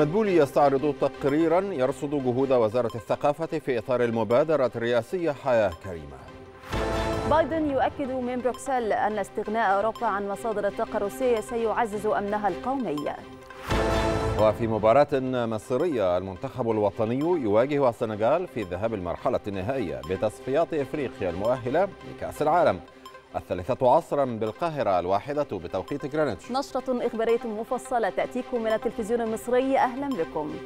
مدبولي يستعرض تقريرا يرصد جهود وزارة الثقافة في إطار المبادرة الرئاسية حياة كريمة بايدن يؤكد من بروكسل أن استغناء أوروبا عن مصادر الطاقة الروسية سيعزز أمنها القومي وفي مباراة مصرية المنتخب الوطني يواجه السنغال في ذهاب المرحلة النهائية بتصفيات إفريقيا المؤهلة لكأس العالم الثالثة عصرا بالقاهرة الواحدة بتوقيت جرينتش نشرة إخبارية مفصلة تأتيكم من التلفزيون المصري أهلا بكم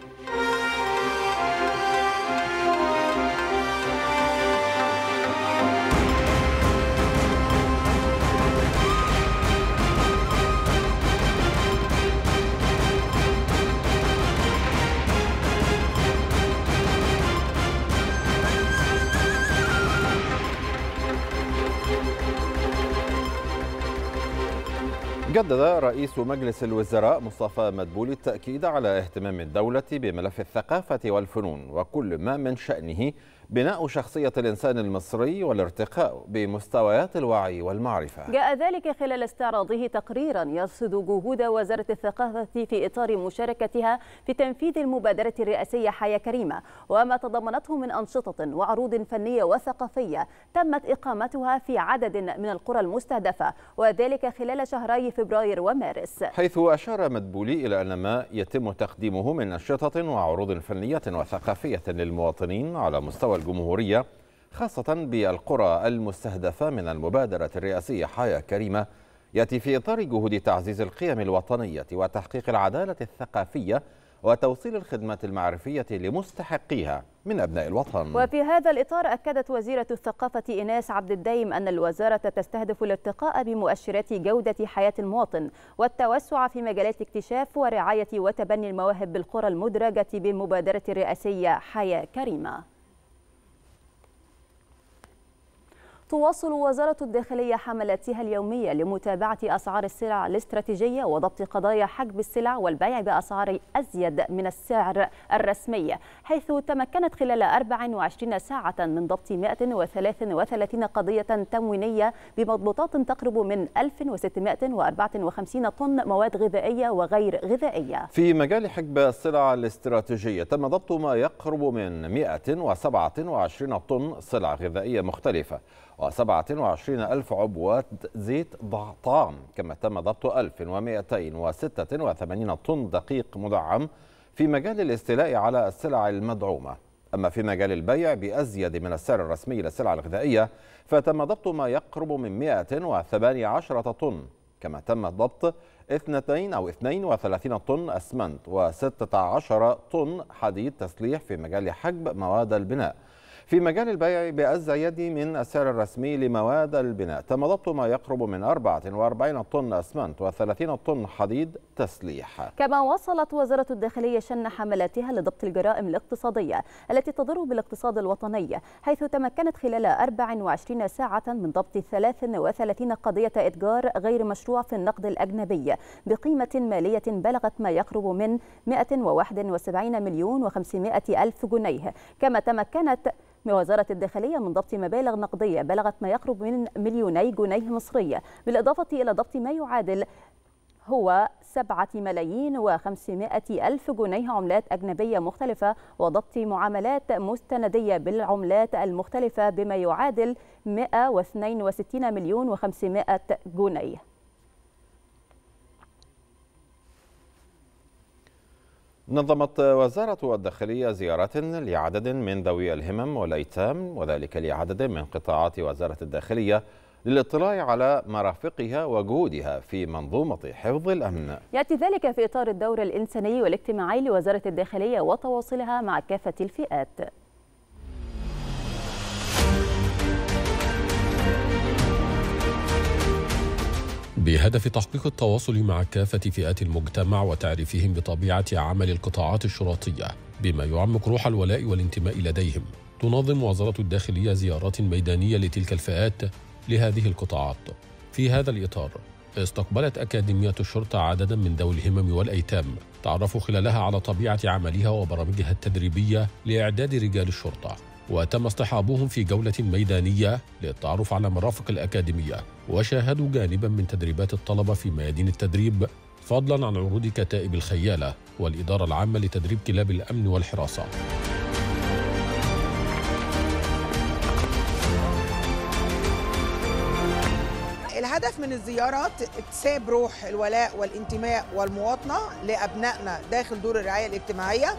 شدد رئيس مجلس الوزراء مصطفى مدبولي التأكيد على اهتمام الدولة بملف الثقافة والفنون وكل ما من شأنه بناء شخصية الإنسان المصري والارتقاء بمستويات الوعي والمعرفة جاء ذلك خلال استعراضه تقريرا يرصد جهود وزارة الثقافة في إطار مشاركتها في تنفيذ المبادرة الرئاسية حياة كريمة وما تضمنته من أنشطة وعروض فنية وثقافية تمت إقامتها في عدد من القرى المستهدفة وذلك خلال شهري فبراير ومارس حيث أشار مدبولي إلى أن ما يتم تقديمه من أنشطة وعروض فنية وثقافية للمواطنين على مستوى الجمهورية خاصة بالقرى المستهدفة من المبادرة الرئاسية حياة كريمة يأتي في إطار جهود تعزيز القيم الوطنية وتحقيق العدالة الثقافية وتوصيل الخدمات المعرفية لمستحقيها من أبناء الوطن وفي هذا الإطار أكدت وزيرة الثقافة إناس عبد الدايم أن الوزارة تستهدف الارتقاء بمؤشرات جودة حياة المواطن والتوسع في مجالات اكتشاف ورعاية وتبني المواهب بالقرى المدرجة بمبادرة الرئاسية حياة كريمة تواصل وزارة الداخلية حملاتها اليومية لمتابعة أسعار السلع الاستراتيجية وضبط قضايا حجب السلع والبيع بأسعار أزيد من السعر الرسمي حيث تمكنت خلال 24 ساعة من ضبط 133 قضية تموينية بمضبوطات تقرب من 1654 طن مواد غذائية وغير غذائية في مجال حجب السلع الاستراتيجية تم ضبط ما يقرب من 127 طن سلع غذائية مختلفة و27 ألف عبوات زيت طعام كما تم ضبط 1286 طن دقيق مدعم في مجال الاستيلاء على السلع المدعومة أما في مجال البيع بأزيد من السعر الرسمي للسلع الغذائية فتم ضبط ما يقرب من 118 طن كما تم ضبط 2 أو 32 طن أسمنت و16 طن حديد تسليح في مجال حجب مواد البناء في مجال البيع بأزايدي من السعر الرسمي لمواد البناء تم ضبط ما يقرب من 44 طن أسمنت و30 طن حديد تسليح كما واصلت وزارة الداخلية شن حملاتها لضبط الجرائم الاقتصادية التي تضر بالاقتصاد الوطني حيث تمكنت خلال 24 ساعة من ضبط 33 قضية إتجار غير مشروع في النقد الأجنبي بقيمة مالية بلغت ما يقرب من 171 مليون و500 ألف جنيه كما تمكنت من وزارة الداخلية من ضبط مبالغ نقدية بلغت ما يقرب من مليوني جنيه مصري بالإضافة إلى ضبط ما يعادل هو سبعة ملايين وخمسمائة ألف جنيه عملات أجنبية مختلفة وضبط معاملات مستندية بالعملات المختلفة بما يعادل 162 مليون وخمسمائة جنيه نظمت وزارة الداخلية زيارات لعدد من ذوي الهمم والأيتام وذلك لعدد من قطاعات وزارة الداخلية للاطلاع على مرافقها وجهودها في منظومة حفظ الأمن يأتي ذلك في إطار الدور الإنساني والاجتماعي لوزارة الداخلية وتواصلها مع كافة الفئات بهدف تحقيق التواصل مع كافة فئات المجتمع وتعريفهم بطبيعة عمل القطاعات الشرطية بما يعمق روح الولاء والانتماء لديهم تنظم وزارة الداخلية زيارات ميدانية لتلك الفئات لهذه القطاعات في هذا الإطار استقبلت أكاديمية الشرطة عددا من ذوي الهمم والأيتام تعرفوا خلالها على طبيعة عملها وبرامجها التدريبية لإعداد رجال الشرطة وتم اصطحابهم في جولة ميدانية للتعرف على مرافق الأكاديمية وشاهدوا جانبا من تدريبات الطلبة في ميادين التدريب فضلا عن عروض كتائب الخيالة والإدارة العامة لتدريب كلاب الأمن والحراسة الهدف من الزيارات اكتساب روح الولاء والانتماء والمواطنة لأبنائنا داخل دور الرعاية الاجتماعية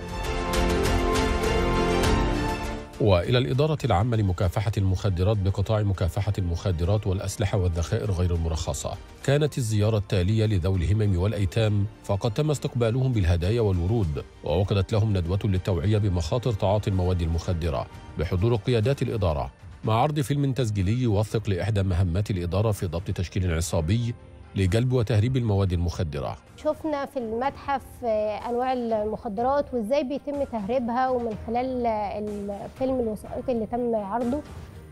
والى الاداره العامه لمكافحه المخدرات بقطاع مكافحه المخدرات والاسلحه والذخائر غير المرخصه. كانت الزياره التاليه لذوي الهمم والايتام فقد تم استقبالهم بالهدايا والورود ووقدت لهم ندوه للتوعيه بمخاطر تعاطي المواد المخدره بحضور قيادات الاداره مع عرض فيلم تسجيلي يوثق لاحدى مهمات الاداره في ضبط تشكيل عصابي لجلب وتهريب المواد المخدرة شفنا في المتحف آه، أنواع المخدرات وإزاي بيتم تهريبها ومن خلال آه، الفيلم الوثائقي اللي تم عرضه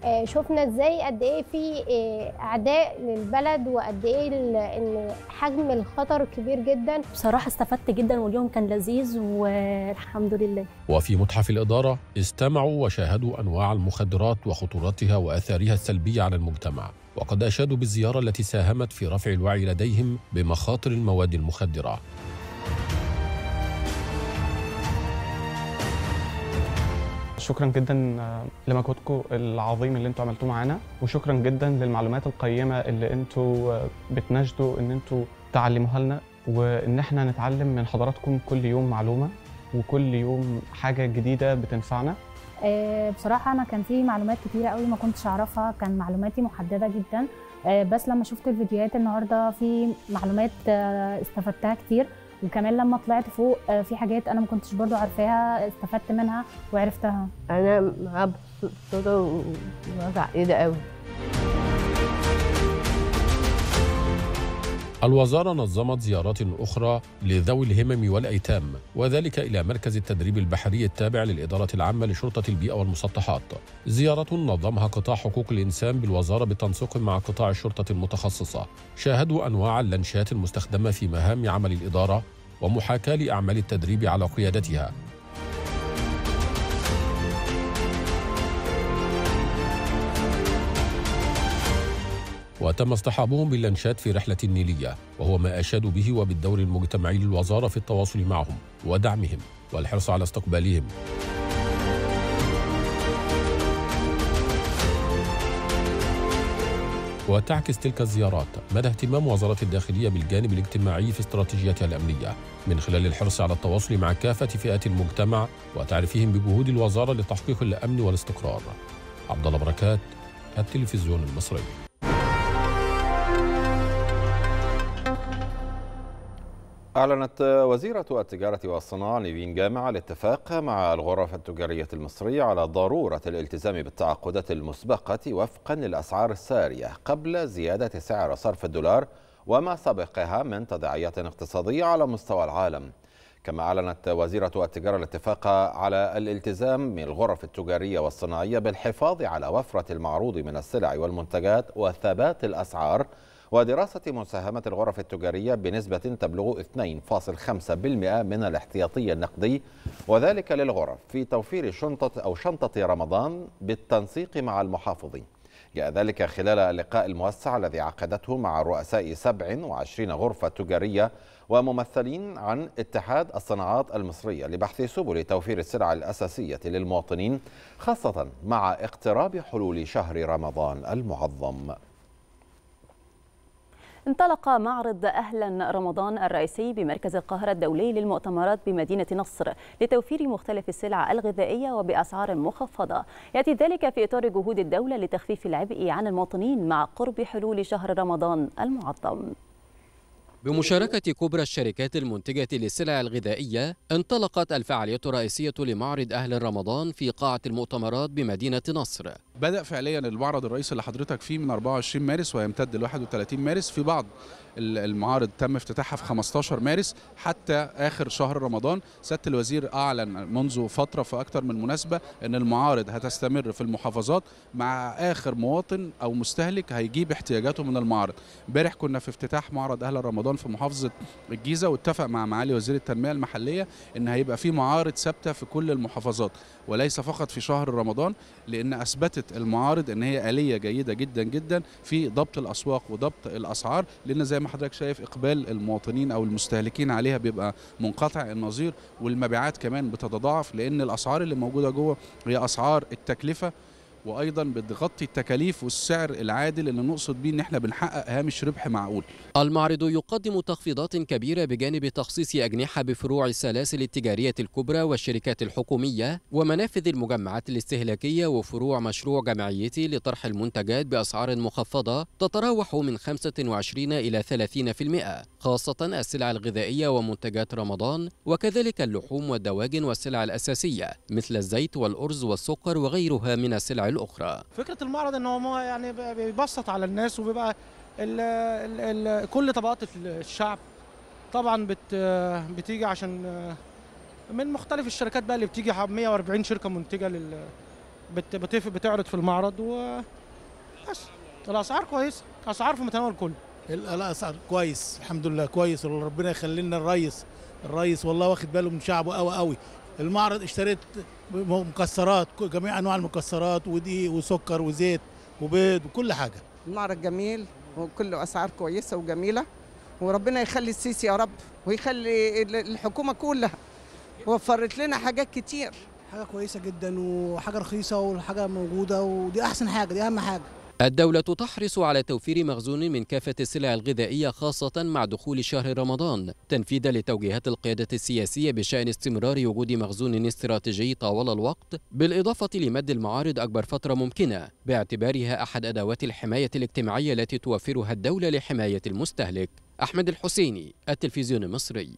آه، شفنا إزاي قد إيه في أعداء للبلد وقد إيه إن حجم الخطر كبير جدا بصراحة استفدت جدا واليوم كان لذيذ والحمد لله وفي متحف الإدارة استمعوا وشاهدوا أنواع المخدرات وخطورتها وآثارها السلبية على المجتمع وقد أشادوا بالزيارة التي ساهمت في رفع الوعي لديهم بمخاطر المواد المخدرة شكرا جدا لمجهودكم العظيم اللي انتم عملتوه معانا وشكرا جدا للمعلومات القيمه اللي انتم بتناشدوا ان انتم تعلموها لنا وان احنا نتعلم من حضراتكم كل يوم معلومه وكل يوم حاجه جديده بتنفعنا آه، بصراحه انا كان في معلومات كتيره قوي ما كنتش اعرفها كان معلوماتي محدده جدا آه، بس لما شفت الفيديوهات النهارده في معلومات آه، استفدتها كتير وكمان لما طلعت فوق في حاجات انا ما كنتش برضو عارفاها استفدت منها وعرفتها انا مبسوطه إيه ومتعقده قوي الوزارة نظمت زيارات أخرى لذوي الهمم والأيتام وذلك إلى مركز التدريب البحري التابع للإدارة العامة لشرطة البيئة والمسطحات زيارة نظمها قطاع حقوق الإنسان بالوزارة بالتنسيق مع قطاع الشرطة المتخصصة شاهدوا أنواع اللانشات المستخدمة في مهام عمل الإدارة ومحاكاة لأعمال التدريب على قيادتها وتم اصطحابهم باللانشات في رحلة نيلية وهو ما أشادوا به وبالدور المجتمعي للوزارة في التواصل معهم ودعمهم والحرص على استقبالهم وتعكس تلك الزيارات مدى اهتمام وزارة الداخلية بالجانب الاجتماعي في استراتيجيتها الأمنية من خلال الحرص على التواصل مع كافة فئات المجتمع وتعريفهم بجهود الوزارة لتحقيق الأمن والاستقرار عبد الله بركات التلفزيون المصري أعلنت وزيرة التجارة والصناعة نيفين جامع الاتفاق مع الغرف التجارية المصرية على ضرورة الالتزام بالتعاقدات المسبقة وفقا للأسعار السارية قبل زيادة سعر صرف الدولار وما سبقها من تداعيات اقتصادية على مستوى العالم كما أعلنت وزيرة التجارة الاتفاق على الالتزام من الغرف التجارية والصناعية بالحفاظ على وفرة المعروض من السلع والمنتجات وثبات الأسعار ودراسة مساهمة الغرف التجارية بنسبة تبلغ 2.5% من الاحتياطي النقدي وذلك للغرف في توفير شنطة أو شنطة رمضان بالتنسيق مع المحافظين جاء ذلك خلال اللقاء الموسع الذي عقدته مع رؤساء 27 غرفة تجارية وممثلين عن اتحاد الصناعات المصرية لبحث سبل توفير السلع الأساسية للمواطنين خاصة مع اقتراب حلول شهر رمضان المعظم انطلق معرض أهلا رمضان الرئيسي بمركز القاهرة الدولي للمؤتمرات بمدينة نصر لتوفير مختلف السلع الغذائية وبأسعار مخفضة يأتي ذلك في إطار جهود الدولة لتخفيف العبء عن المواطنين مع قرب حلول شهر رمضان المعظم بمشاركة كبرى الشركات المنتجة للسلع الغذائية انطلقت الفعالية الرئيسية لمعرض أهل رمضان في قاعة المؤتمرات بمدينة نصر بدأ فعليا المعرض الرئيسي اللي حضرتك فيه من 24 مارس ويمتد ل 31 مارس في بعض المعارض تم افتتاحها في 15 مارس حتى آخر شهر رمضان سيادة الوزير أعلن منذ فترة في أكثر من مناسبة أن المعارض هتستمر في المحافظات مع آخر مواطن أو مستهلك هيجيب احتياجاته من المعرض امبارح كنا في افتتاح معرض أهل رمضان في محافظة الجيزة واتفق مع معالي وزير التنمية المحلية أن هيبقى في معارض ثابتة في كل المحافظات وليس فقط في شهر رمضان لان اثبتت المعارض ان هي اليه جيده جدا جدا في ضبط الاسواق وضبط الاسعار لان زي ما حضرتك شايف اقبال المواطنين او المستهلكين عليها بيبقى منقطع النظير والمبيعات كمان بتتضاعف لان الاسعار اللي موجوده جوه هي اسعار التكلفه وايضا بتغطي التكاليف والسعر العادل اللي نقصد بيه ان احنا بنحقق هامش ربح معقول. المعرض يقدم تخفيضات كبيره بجانب تخصيص اجنحه بفروع السلاسل التجاريه الكبرى والشركات الحكوميه ومنافذ المجمعات الاستهلاكيه وفروع مشروع جمعيتي لطرح المنتجات باسعار مخفضه تتراوح من 25 الى 30% خاصه السلع الغذائيه ومنتجات رمضان وكذلك اللحوم والدواجن والسلع الاساسيه مثل الزيت والارز والسكر وغيرها من السلع الأخرى فكرة المعرض أن هو يعني بيبسط على الناس وبيبقى ال ال الـ كل طبقات الشعب طبعا بت بتيجي عشان من مختلف الشركات بقى اللي بتيجي 140 شركة منتجة لل بت بتعرض في المعرض و بس الأسعار كويسة أسعار في متناول الكل الاسعار كويس الحمد لله كويس ربنا يخلي لنا الريس الريس والله واخد باله من شعبه قوي قوي المعرض اشتريت مكسرات جميع انواع المكسرات ودي وسكر وزيت وبيض وكل حاجه المعرض جميل وكله اسعار كويسه وجميله وربنا يخلي السيسي يا رب ويخلي الحكومه كلها وفرت لنا حاجات كتير حاجه كويسه جدا وحاجه رخيصه والحاجه موجوده ودي احسن حاجه دي اهم حاجه الدولة تحرص على توفير مخزون من كافة السلع الغذائية خاصة مع دخول شهر رمضان تنفيذا لتوجيهات القيادة السياسية بشأن استمرار وجود مخزون استراتيجي طوال الوقت بالإضافة لمد المعارض أكبر فترة ممكنة باعتبارها أحد أدوات الحماية الاجتماعية التي توفرها الدولة لحماية المستهلك أحمد الحسيني التلفزيون المصري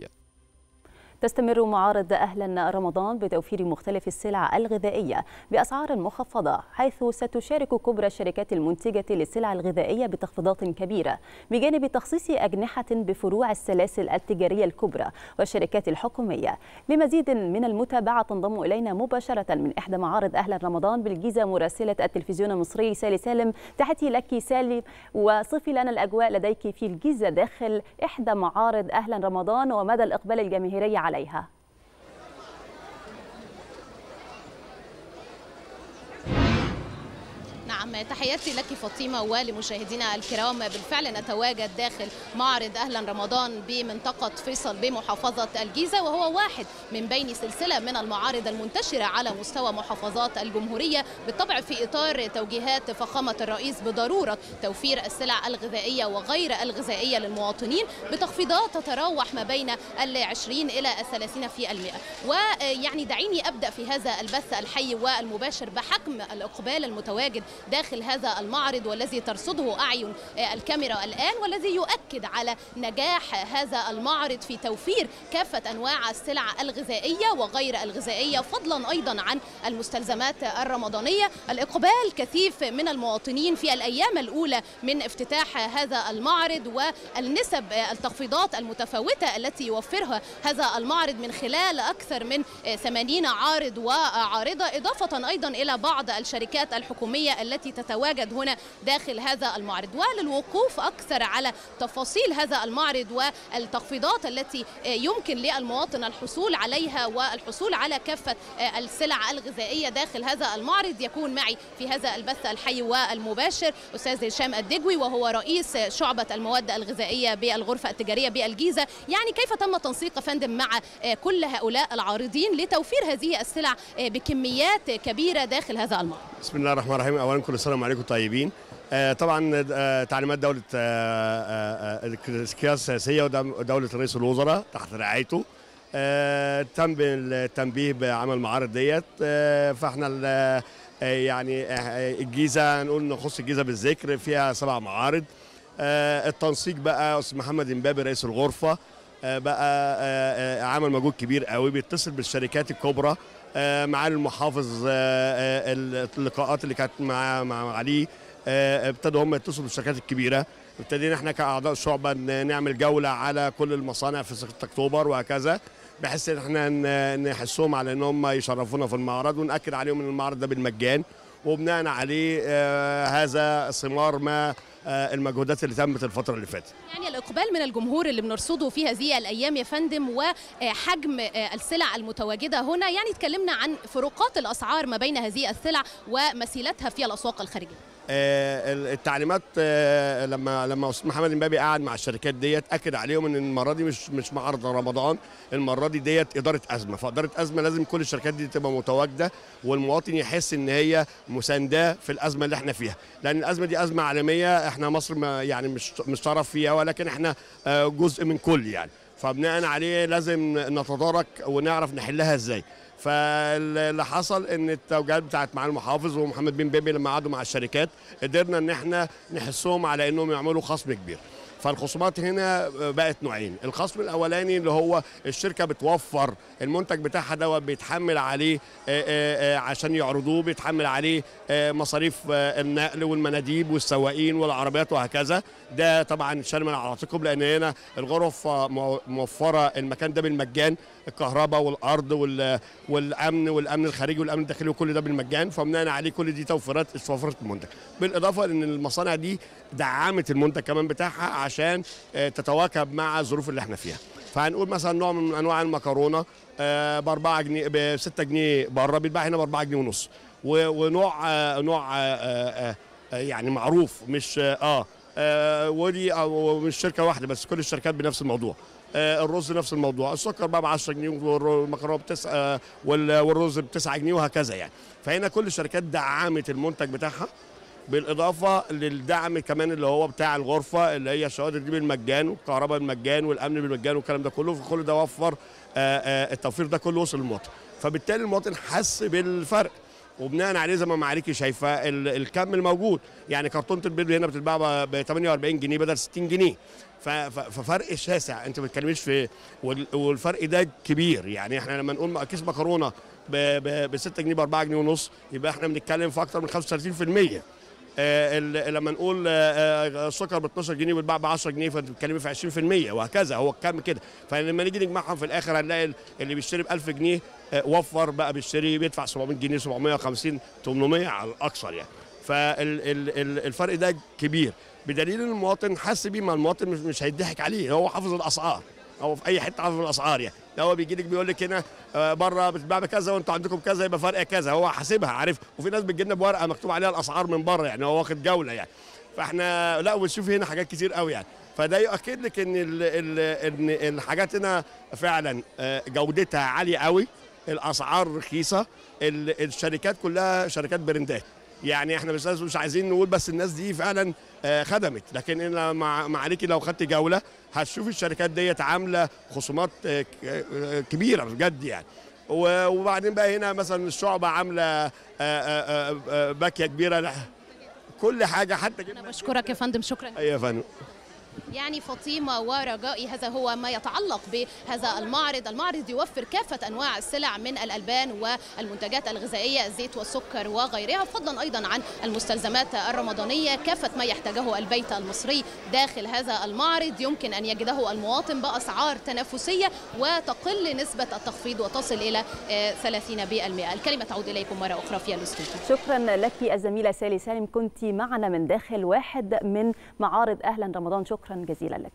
تستمر معارض أهلا رمضان بتوفير مختلف السلع الغذائية بأسعار مخفضة حيث ستشارك كبرى الشركات المنتجة للسلع الغذائية بتخفيضات كبيرة بجانب تخصيص أجنحة بفروع السلاسل التجارية الكبرى والشركات الحكومية لمزيد من المتابعة تنضم إلينا مباشرة من إحدى معارض أهلا رمضان بالجيزة مراسلة التلفزيون المصري سالي سالم تحتي لك سالي وصفي لنا الأجواء لديك في الجيزة داخل إحدى معارض أهلا رمضان ومدى الإقبال الجماهيري عليها نعم تحياتي لك فاطمة ولمشاهدينا الكرام بالفعل نتواجد داخل معرض أهلا رمضان بمنطقة فيصل بمحافظة الجيزة وهو واحد من بين سلسلة من المعارض المنتشرة على مستوى محافظات الجمهورية بالطبع في إطار توجيهات فخامة الرئيس بضرورة توفير السلع الغذائية وغير الغذائية للمواطنين بتخفيضات تتراوح ما بين ال 20 إلى 30 في المئة ويعني دعيني أبدأ في هذا البث الحي والمباشر بحكم الإقبال المتواجد داخل هذا المعرض والذي ترصده أعين آه، الكاميرا الآن والذي يؤكد على نجاح هذا المعرض في توفير كافة أنواع السلع الغذائية وغير الغذائية فضلا أيضا عن المستلزمات الرمضانية الإقبال كثيف من المواطنين في الأيام الأولى من افتتاح هذا المعرض والنسب آه، التخفيضات المتفاوتة التي يوفرها هذا المعرض من خلال أكثر من 80 آه، عارض وعارضة إضافة أيضا إلى بعض الشركات الحكومية التي التي تتواجد هنا داخل هذا المعرض وللوقوف أكثر على تفاصيل هذا المعرض والتخفيضات التي يمكن للمواطن الحصول عليها والحصول على كافة السلع الغذائية داخل هذا المعرض يكون معي في هذا البث الحي والمباشر أستاذ هشام الدجوي وهو رئيس شعبة المواد الغذائية بالغرفة التجارية بالجيزة يعني كيف تم تنسيق فندم مع كل هؤلاء العارضين لتوفير هذه السلع بكميات كبيرة داخل هذا المعرض بسم الله الرحمن الرحيم أولا كل كل سنه وانتم طيبين آه، طبعا آه، تعليمات دوله آه، القيادة السياسيه ودوله رئيس الوزراء تحت رعايته تم التنبيه بعمل المعارض ديت فاحنا يعني الجيزه نقول نخص الجيزه بالذكر فيها سبع معارض التنسيق بقى استاذ محمد امبابي رئيس الغرفه بقى عمل مجهود كبير قوي بيتصل بالشركات الكبرى آه، معالي المحافظ آه، آه، اللقاءات اللي كانت مع مع عليه ابتدوا هم يتصلوا بالشركات الكبيره ابتدينا احنا كاعضاء شعبه نعمل جوله على كل المصانع في 6 اكتوبر وهكذا بحيث ان احنا نحسهم على ان هم يشرفونا في المعرض وناكد عليهم ان المعرض ده بالمجان وبناء عليه هذا ثمار ما آه، المجهودات اللي تمت الفتره اللي فاتت يعني الاقبال من الجمهور اللي بنرصده في هذه الايام يا فندم وحجم آه، السلع المتواجده هنا يعني اتكلمنا عن فروقات الاسعار ما بين هذه السلع ومسيلتها في الاسواق الخارجيه آه، التعليمات آه، لما لما استاذ محمد امبابي قعد مع الشركات ديت اكد عليهم ان المره دي مش مش معرض رمضان المره دي ديت اداره ازمه فاداره ازمه لازم كل الشركات دي تبقى متواجده والمواطن يحس ان هي مسانده في الازمه اللي احنا فيها لان الازمه دي ازمه عالميه احنا مصر ما يعني مش مش طرف فيها ولكن احنا آه، جزء من كل يعني فبناء عليه لازم نتدارك ونعرف نحلها ازاي فاللي حصل ان التوجيهات بتاعت معالي المحافظ ومحمد بن بيبي لما قعدوا مع الشركات قدرنا ان احنا نحسهم على انهم يعملوا خصم كبير فالخصومات هنا بقت نوعين الخصم الاولاني اللي هو الشركه بتوفر المنتج بتاعها دوت بيتحمل عليه عشان يعرضوه بيتحمل عليه مصاريف النقل والمناديب والسواقين والعربيات وهكذا ده طبعا شال من عاتقهم لان هنا الغرف موفره المكان ده بالمجان الكهرباء والارض والامن والامن الخارجي والامن الداخلي وكل ده بالمجان فبناء عليه كل دي توفيرات توفرت المنتج بالاضافه ان المصانع دي دعمت المنتج كمان بتاعها علشان آه، تتواكب مع الظروف اللي احنا فيها فهنقول مثلا نوع من انواع المكرونه آه، ب 4 جنيه ب 6 جنيه بره بيتباع هنا ب 4 جنيه ونص ونوع آه، نوع يعني معروف مش اه ودي او مش شركه واحده بس كل الشركات بنفس الموضوع الرز نفس الموضوع السكر بقى ب 10 جنيه والمكرونه بتسعة والرز ب 9 جنيه وهكذا يعني فهنا كل الشركات دعمت المنتج بتاعها بالاضافه للدعم كمان اللي هو بتاع الغرفه اللي هي الشواطئ دي بالمجان والكهرباء بالمجان والامن بالمجان والكلام ده كله فكل ده وفر آه، آه، التوفير ده كله وصل للمواطن فبالتالي المواطن حس بالفرق وبناء عليه زي ما معاليكي شايفه الكم الموجود يعني كرتونه البيض هنا بتتباع ب 48 جنيه بدل 60 جنيه ففرق شاسع انت ما بتتكلميش في والفرق ده كبير يعني احنا لما نقول كيس مكرونه ب 6 جنيه ب 4 جنيه ونص يبقى احنا بنتكلم في اكتر من 35% آه، لما نقول السكر آه، آه، ب 12 جنيه ويتباع ب 10 جنيه فبتتكلمي في 20% وهكذا هو الكلام كده فلما نيجي نجمعهم في الاخر هنلاقي اللي بيشتري ب 1000 جنيه وفر بقى بيشتري بيدفع 700 جنيه 750 800 على الاكثر يعني فالفرق ده كبير بدليل ان المواطن حس بيه ما المواطن مش هيضحك عليه هو حافظ الاسعار او في اي حته عارف الاسعار يعني ده هو بيجي لك بيقول لك هنا آه، بره بتتباع بكذا وانتوا عندكم كذا يبقى فرق كذا هو حاسبها عارف وفي ناس بتجي لنا بورقه مكتوب عليها الاسعار من بره يعني هو واخد جوله يعني فاحنا لا وتشوف هنا حاجات كتير قوي يعني فده يؤكد لك ان الـ الـ ان الحاجات هنا فعلا آه، جودتها عاليه قوي الاسعار رخيصه الشركات كلها شركات برندات يعني احنا مش مش عايزين نقول بس الناس دي فعلا آه، خدمت لكن انا مع معاليكي لو خدت جوله هتشوف الشركات ديت عامله خصومات آه، آه، كبيره بجد يعني وبعدين بقى هنا مثلا الشعبه عامله باكيه كبيره كل حاجه حتى انا بشكرك يا فندم شكرا ايوه يا فندم يعني فاطمة ورجائي هذا هو ما يتعلق بهذا المعرض المعرض يوفر كافة أنواع السلع من الألبان والمنتجات الغذائية الزيت والسكر وغيرها فضلا أيضا عن المستلزمات الرمضانية كافة ما يحتاجه البيت المصري داخل هذا المعرض يمكن أن يجده المواطن بأسعار تنافسية وتقل نسبة التخفيض وتصل إلى 30% آه، الكلمة تعود إليكم مرة أخرى في الاستوديو شكرا لك الزميلة سالي سالم كنت معنا من داخل واحد من معارض أهلا رمضان شكرا جزيلا لك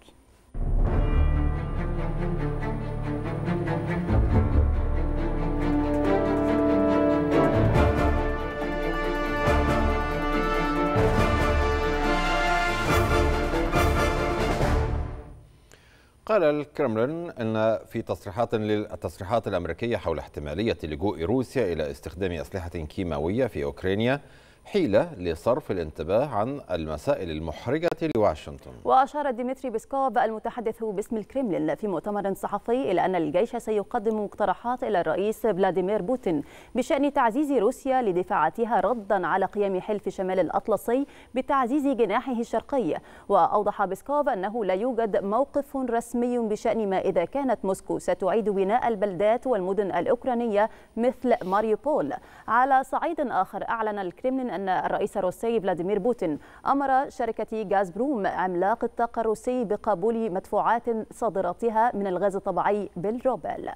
قال الكرملين أن في تصريحات للتصريحات الأمريكية حول احتمالية لجوء روسيا إلى استخدام أسلحة كيماوية في أوكرانيا حيلة لصرف الانتباه عن المسائل المحرجة لواشنطن وأشار ديمتري بيسكوف المتحدث باسم الكرملين في مؤتمر صحفي إلى أن الجيش سيقدم اقتراحات إلى الرئيس فلاديمير بوتين بشأن تعزيز روسيا لدفاعاتها ردا على قيام حلف شمال الأطلسي بتعزيز جناحه الشرقي وأوضح بيسكوف أنه لا يوجد موقف رسمي بشأن ما إذا كانت موسكو ستعيد بناء البلدات والمدن الأوكرانية مثل ماريوبول على صعيد آخر أعلن الكرملين أن الرئيس الروسي فلاديمير بوتين أمر شركة غاز بروم عملاق الطاقة الروسي بقبول مدفوعات صادراتها من الغاز الطبيعي بالروبل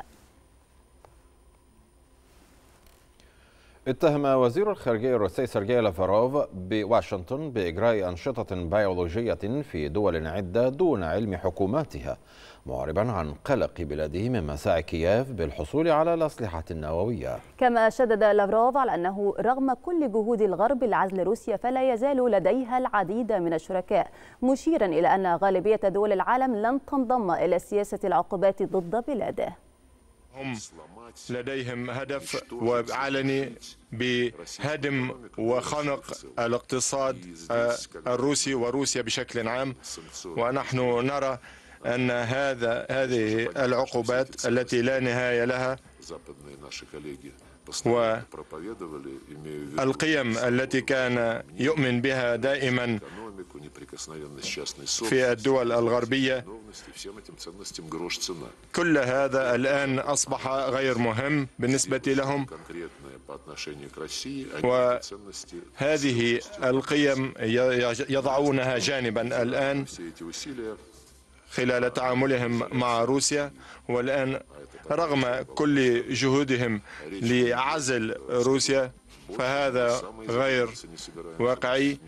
اتهم وزير الخارجية الروسي سيرجي لافاروف بواشنطن بإجراء أنشطة بيولوجية في دول عدة دون علم حكوماتها معربا عن قلق بلاده من مساع كييف بالحصول على الأسلحة النووية كما شدد لافروف على أنه رغم كل جهود الغرب لعزل روسيا فلا يزال لديها العديد من الشركاء مشيرا إلى أن غالبية دول العالم لن تنضم إلى سياسة العقوبات ضد بلاده هم لديهم هدف وعلني بهدم وخنق الاقتصاد آه، الروسي وروسيا بشكل عام ونحن نرى أن هذا هذه العقوبات التي لا نهاية لها والقيم التي كان يؤمن بها دائما في الدول الغربية كل هذا الآن أصبح غير مهم بالنسبة لهم وهذه القيم يضعونها جانبا الآن خلال تعاملهم مع روسيا والآن رغم كل جهودهم لعزل روسيا فهذا غير واقعي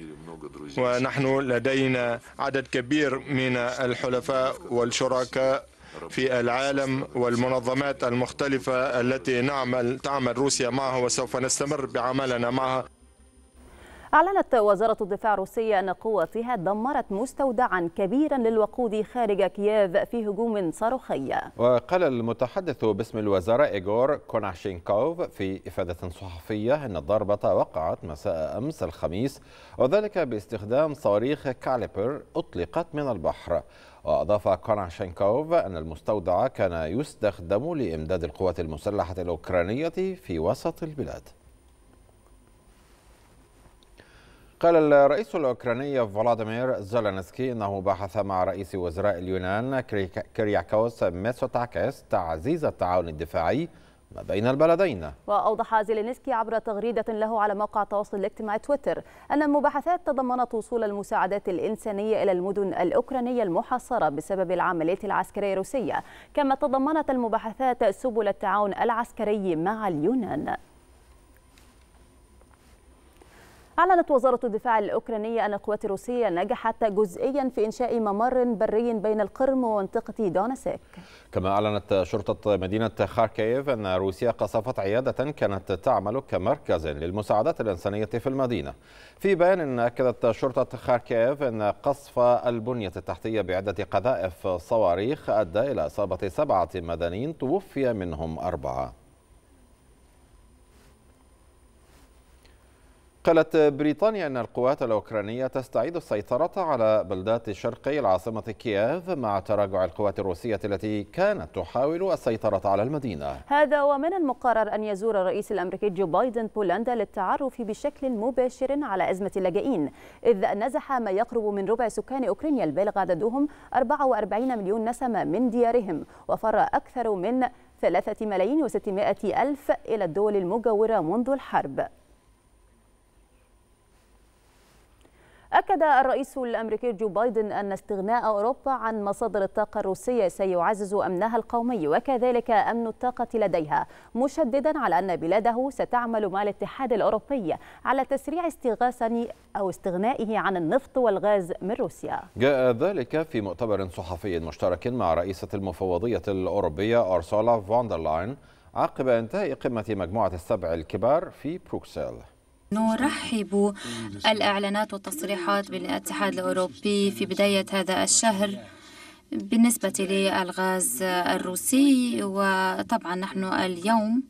ونحن لدينا عدد كبير من الحلفاء والشركاء في العالم والمنظمات المختلفة التي نعمل تعمل روسيا معها وسوف نستمر بعملنا معها أعلنت وزارة الدفاع الروسية أن قواتها دمرت مستودعا كبيرا للوقود خارج كييف في هجوم صاروخي وقال المتحدث باسم الوزارة إيغور كوناشينكوف في إفادة صحفية أن الضربة وقعت مساء أمس الخميس وذلك باستخدام صواريخ كاليبر أطلقت من البحر وأضاف كوناشينكوف أن المستودع كان يستخدم لإمداد القوات المسلحة الأوكرانية في وسط البلاد قال الرئيس الأوكراني فولاديمير زولانسكي أنه بحث مع رئيس وزراء اليونان كرياكوس ميسوتاكيس تعزيز التعاون الدفاعي ما بين البلدين وأوضح زيلينسكي عبر تغريدة له على موقع التواصل الاجتماعي تويتر أن المباحثات تضمنت وصول المساعدات الإنسانية إلى المدن الأوكرانية المحاصرة بسبب العمليات العسكرية الروسية كما تضمنت المباحثات سبل التعاون العسكري مع اليونان أعلنت وزارة الدفاع الأوكرانية أن القوات الروسية نجحت جزئيا في إنشاء ممر بري بين القرم ومنطقة دونسك كما أعلنت شرطة مدينة خاركيف أن روسيا قصفت عيادة كانت تعمل كمركز للمساعدات الإنسانية في المدينة في بيان أكدت شرطة خاركيف أن قصف البنية التحتية بعدة قذائف صواريخ أدى إلى إصابة سبعة مدنيين توفي منهم أربعة قالت بريطانيا أن القوات الأوكرانية تستعيد السيطرة على بلدات شرقي العاصمة كييف مع تراجع القوات الروسية التي كانت تحاول السيطرة على المدينة هذا ومن المقرر أن يزور الرئيس الأمريكي جو بايدن بولندا للتعرف بشكل مباشر على أزمة اللاجئين إذ نزح ما يقرب من ربع سكان أوكرانيا البالغ عددهم 44 مليون نسمة من ديارهم وفر أكثر من 3 ملايين و600 ألف إلى الدول المجاورة منذ الحرب أكد الرئيس الأمريكي جو بايدن أن استغناء أوروبا عن مصادر الطاقة الروسية سيعزز أمنها القومي وكذلك أمن الطاقة لديها مشددا على أن بلاده ستعمل مع الاتحاد الأوروبي على تسريع استغاثة أو استغنائه عن النفط والغاز من روسيا جاء ذلك في مؤتمر صحفي مشترك مع رئيسة المفوضية الأوروبية أرسولا فوندرلاين عقب انتهاء قمة مجموعة السبع الكبار في بروكسل نرحب الإعلانات والتصريحات بالاتحاد الأوروبي في بداية هذا الشهر بالنسبة للغاز الروسي وطبعا نحن اليوم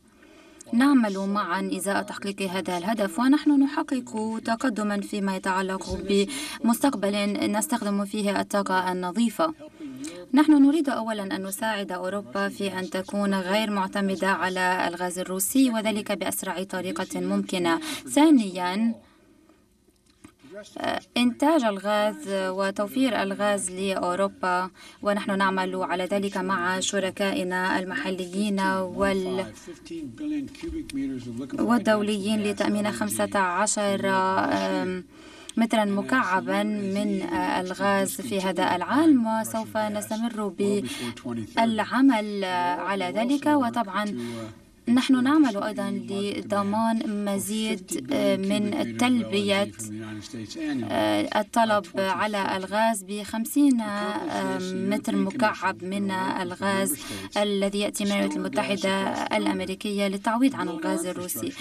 نعمل معا إزاء تحقيق هذا الهدف ونحن نحقق تقدما فيما يتعلق بمستقبل نستخدم فيه الطاقة النظيفة نحن نريد أولا أن نساعد أوروبا في أن تكون غير معتمدة على الغاز الروسي وذلك بأسرع طريقة ممكنة ثانيا آه، إنتاج الغاز وتوفير الغاز لأوروبا ونحن نعمل على ذلك مع شركائنا المحليين وال والدوليين لتأمين 15 مترا مكعبا من الغاز في هذا العام وسوف نستمر بالعمل على ذلك وطبعا نحن نعمل أيضا لضمان مزيد آه، من تلبية آه، الطلب على الغاز ب 50 آه، متر مكعب من الغاز الذي يأتي من الولايات المتحدة الأمريكية للتعويض عن الغاز الروسي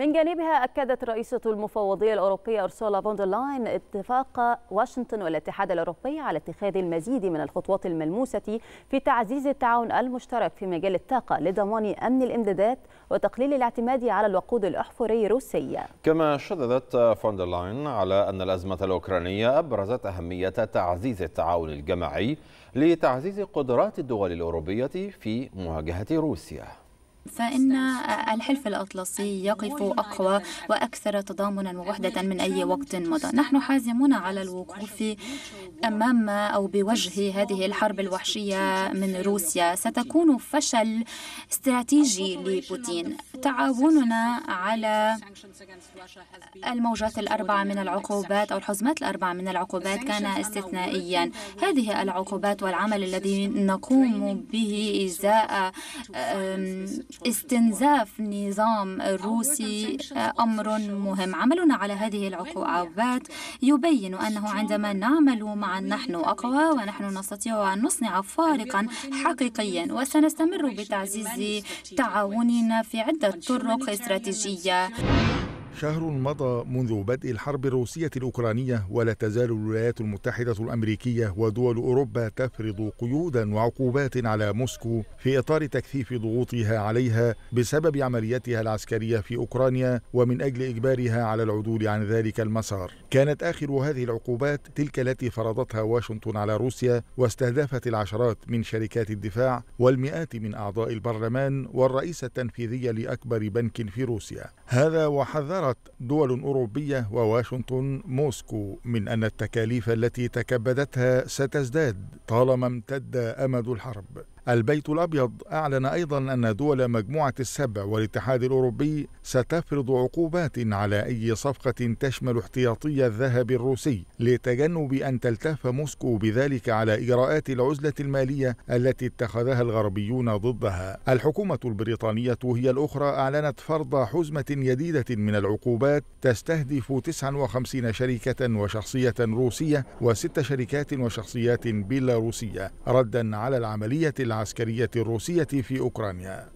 من جانبها أكدت رئيسة المفوضية الأوروبية أرسولا فوندرلاين اتفاق واشنطن والاتحاد الأوروبي على اتخاذ المزيد من الخطوات الملموسة في تعزيز التعاون المشترك في مجال الطاقة لضمان أمن الإمدادات وتقليل الاعتماد على الوقود الأحفوري الروسي كما شددت فوندرلاين على أن الأزمة الأوكرانية أبرزت أهمية تعزيز التعاون الجماعي لتعزيز قدرات الدول الأوروبية في مواجهة روسيا فإن الحلف الأطلسي يقف أقوى وأكثر تضامنا ووحدة من أي وقت مضى نحن حازمون على الوقوف أمام أو بوجه هذه الحرب الوحشية من روسيا ستكون فشل استراتيجي لبوتين تعاوننا على الموجات الأربعة من العقوبات أو الحزمات الأربعة من العقوبات كان استثنائيا هذه العقوبات والعمل الذي نقوم به إزاء استنزاف النظام الروسي آه، أمر مهم عملنا على هذه العقوبات يبين أنه عندما نعمل معا نحن أقوى ونحن نستطيع أن نصنع فارقا حقيقيا وسنستمر بتعزيز تعاوننا في عدة طرق استراتيجية شهر مضى منذ بدء الحرب الروسية الأوكرانية ولا تزال الولايات المتحدة الأمريكية ودول أوروبا تفرض قيودا وعقوبات على موسكو في إطار تكثيف ضغوطها عليها بسبب عملياتها العسكرية في أوكرانيا ومن أجل إجبارها على العدول عن ذلك المسار كانت آخر هذه العقوبات تلك التي فرضتها واشنطن على روسيا واستهدفت العشرات من شركات الدفاع والمئات من أعضاء البرلمان والرئيس التنفيذي لأكبر بنك في روسيا هذا وحذر حذرت دول أوروبية وواشنطن موسكو من أن التكاليف التي تكبدتها ستزداد طالما امتد أمد الحرب البيت الأبيض أعلن أيضا أن دول مجموعة السبع والاتحاد الأوروبي ستفرض عقوبات على أي صفقة تشمل احتياطي الذهب الروسي لتجنب أن تلتف موسكو بذلك على إجراءات العزلة المالية التي اتخذها الغربيون ضدها. الحكومة البريطانية هي الأخرى أعلنت فرض حزمة جديدة من العقوبات تستهدف 59 شركة وشخصية روسية وست شركات وشخصيات بيلاروسية ردا على العملية العالمية العسكرية الروسية في أوكرانيا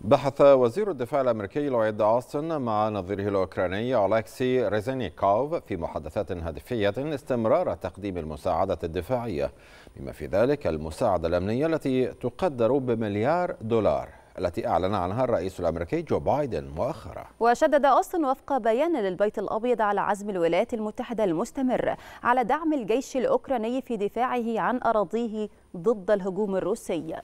بحث وزير الدفاع الأمريكي لويد أوستن مع نظيره الأوكراني ألكسي ريزينيكوف في محادثات هاتفية استمرار تقديم المساعدة الدفاعية بما في ذلك المساعدة الأمنية التي تقدر بمليار دولار التي أعلن عنها الرئيس الأمريكي جو بايدن مؤخرا وشدد أوستن وفق بيان للبيت الأبيض على عزم الولايات المتحدة المستمر على دعم الجيش الأوكراني في دفاعه عن أراضيه ضد الهجوم الروسي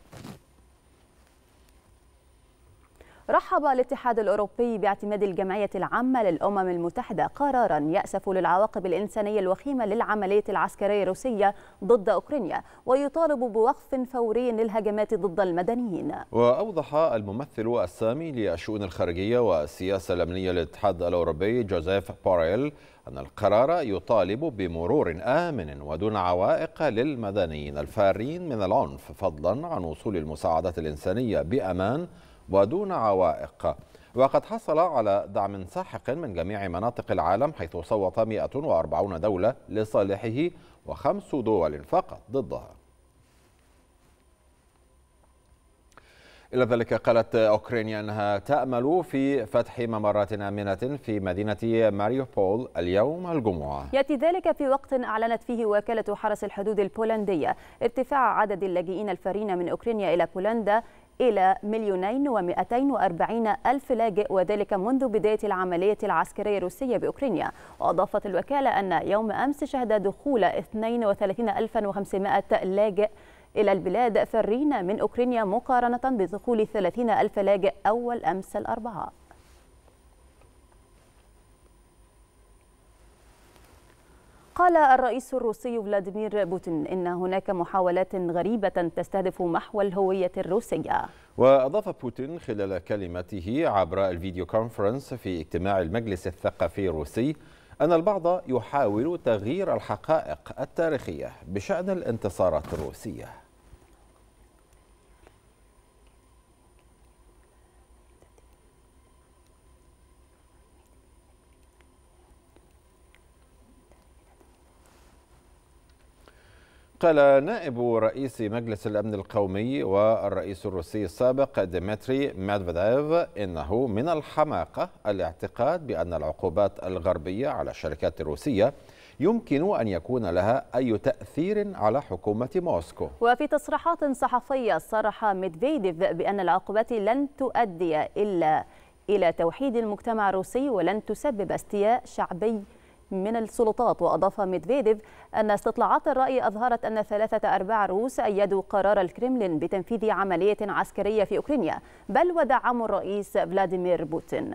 رحب الاتحاد الأوروبي باعتماد الجمعية العامة للأمم المتحدة قرارا يأسف للعواقب الإنسانية الوخيمة للعملية العسكرية الروسية ضد أوكرانيا ويطالب بوقف فوري للهجمات ضد المدنيين وأوضح الممثل السامي للشؤون الخارجية والسياسة الأمنية للاتحاد الأوروبي جوزيف باريل أن القرار يطالب بمرور آمن ودون عوائق للمدنيين الفارين من العنف فضلا عن وصول المساعدات الإنسانية بأمان ودون عوائق وقد حصل على دعم ساحق من جميع مناطق العالم حيث صوت 140 دولة لصالحه وخمس دول فقط ضدها إلى ذلك قالت أوكرانيا أنها تأمل في فتح ممرات آمنة في مدينة ماريوبول اليوم الجمعة يأتي ذلك في وقت أعلنت فيه وكالة حرس الحدود البولندية ارتفاع عدد اللاجئين الفارين من أوكرانيا إلى بولندا إلى مليونين ومئتين وأربعين ألف لاجئ وذلك منذ بداية العملية العسكرية الروسية بأوكرانيا وأضافت الوكالة أن يوم أمس شهد دخول 32500 لاجئ إلى البلاد فرين من أوكرانيا مقارنة بدخول 30000 ألف لاجئ أول أمس الأربعاء قال الرئيس الروسي فلاديمير بوتين إن هناك محاولات غريبة تستهدف محو الهوية الروسية وأضاف بوتين خلال كلمته عبر الفيديو كونفرنس في اجتماع المجلس الثقافي الروسي أن البعض يحاول تغيير الحقائق التاريخية بشأن الانتصارات الروسية قال نائب رئيس مجلس الأمن القومي والرئيس الروسي السابق ديمتري ميدفيديف إنه من الحماقة الاعتقاد بأن العقوبات الغربية على الشركات الروسية يمكن أن يكون لها أي تأثير على حكومة موسكو وفي تصريحات صحفية صرح ميدفيديف بأن العقوبات لن تؤدي إلا إلى توحيد المجتمع الروسي ولن تسبب استياء شعبي من السلطات وأضاف ميدفيديف أن استطلاعات الرأي أظهرت أن ثلاثة أرباع الروس أيدوا قرار الكرملين بتنفيذ عملية عسكرية في أوكرانيا بل ودعموا الرئيس فلاديمير بوتين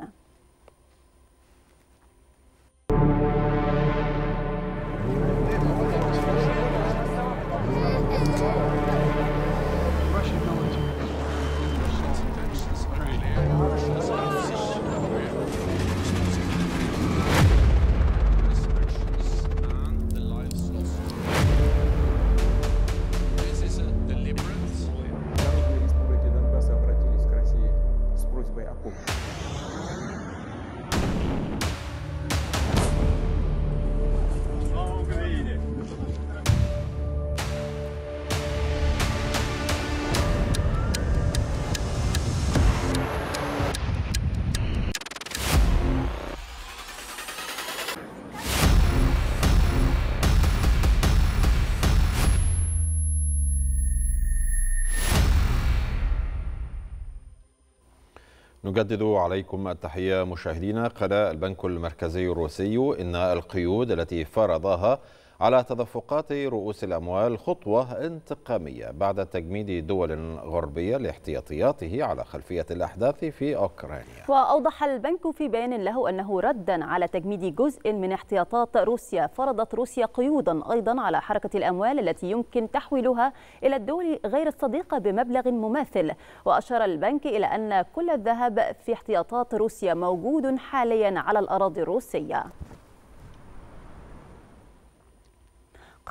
نجدد عليكم التحية مشاهدينا قال البنك المركزي الروسي إن القيود التي فرضها على تدفقات رؤوس الأموال خطوة انتقامية بعد تجميد دول غربية لاحتياطياته على خلفية الأحداث في أوكرانيا وأوضح البنك في بيان له أنه ردا على تجميد جزء من احتياطات روسيا فرضت روسيا قيودا أيضا على حركة الأموال التي يمكن تحويلها إلى الدول غير الصديقة بمبلغ مماثل وأشار البنك إلى أن كل الذهب في احتياطات روسيا موجود حاليا على الأراضي الروسية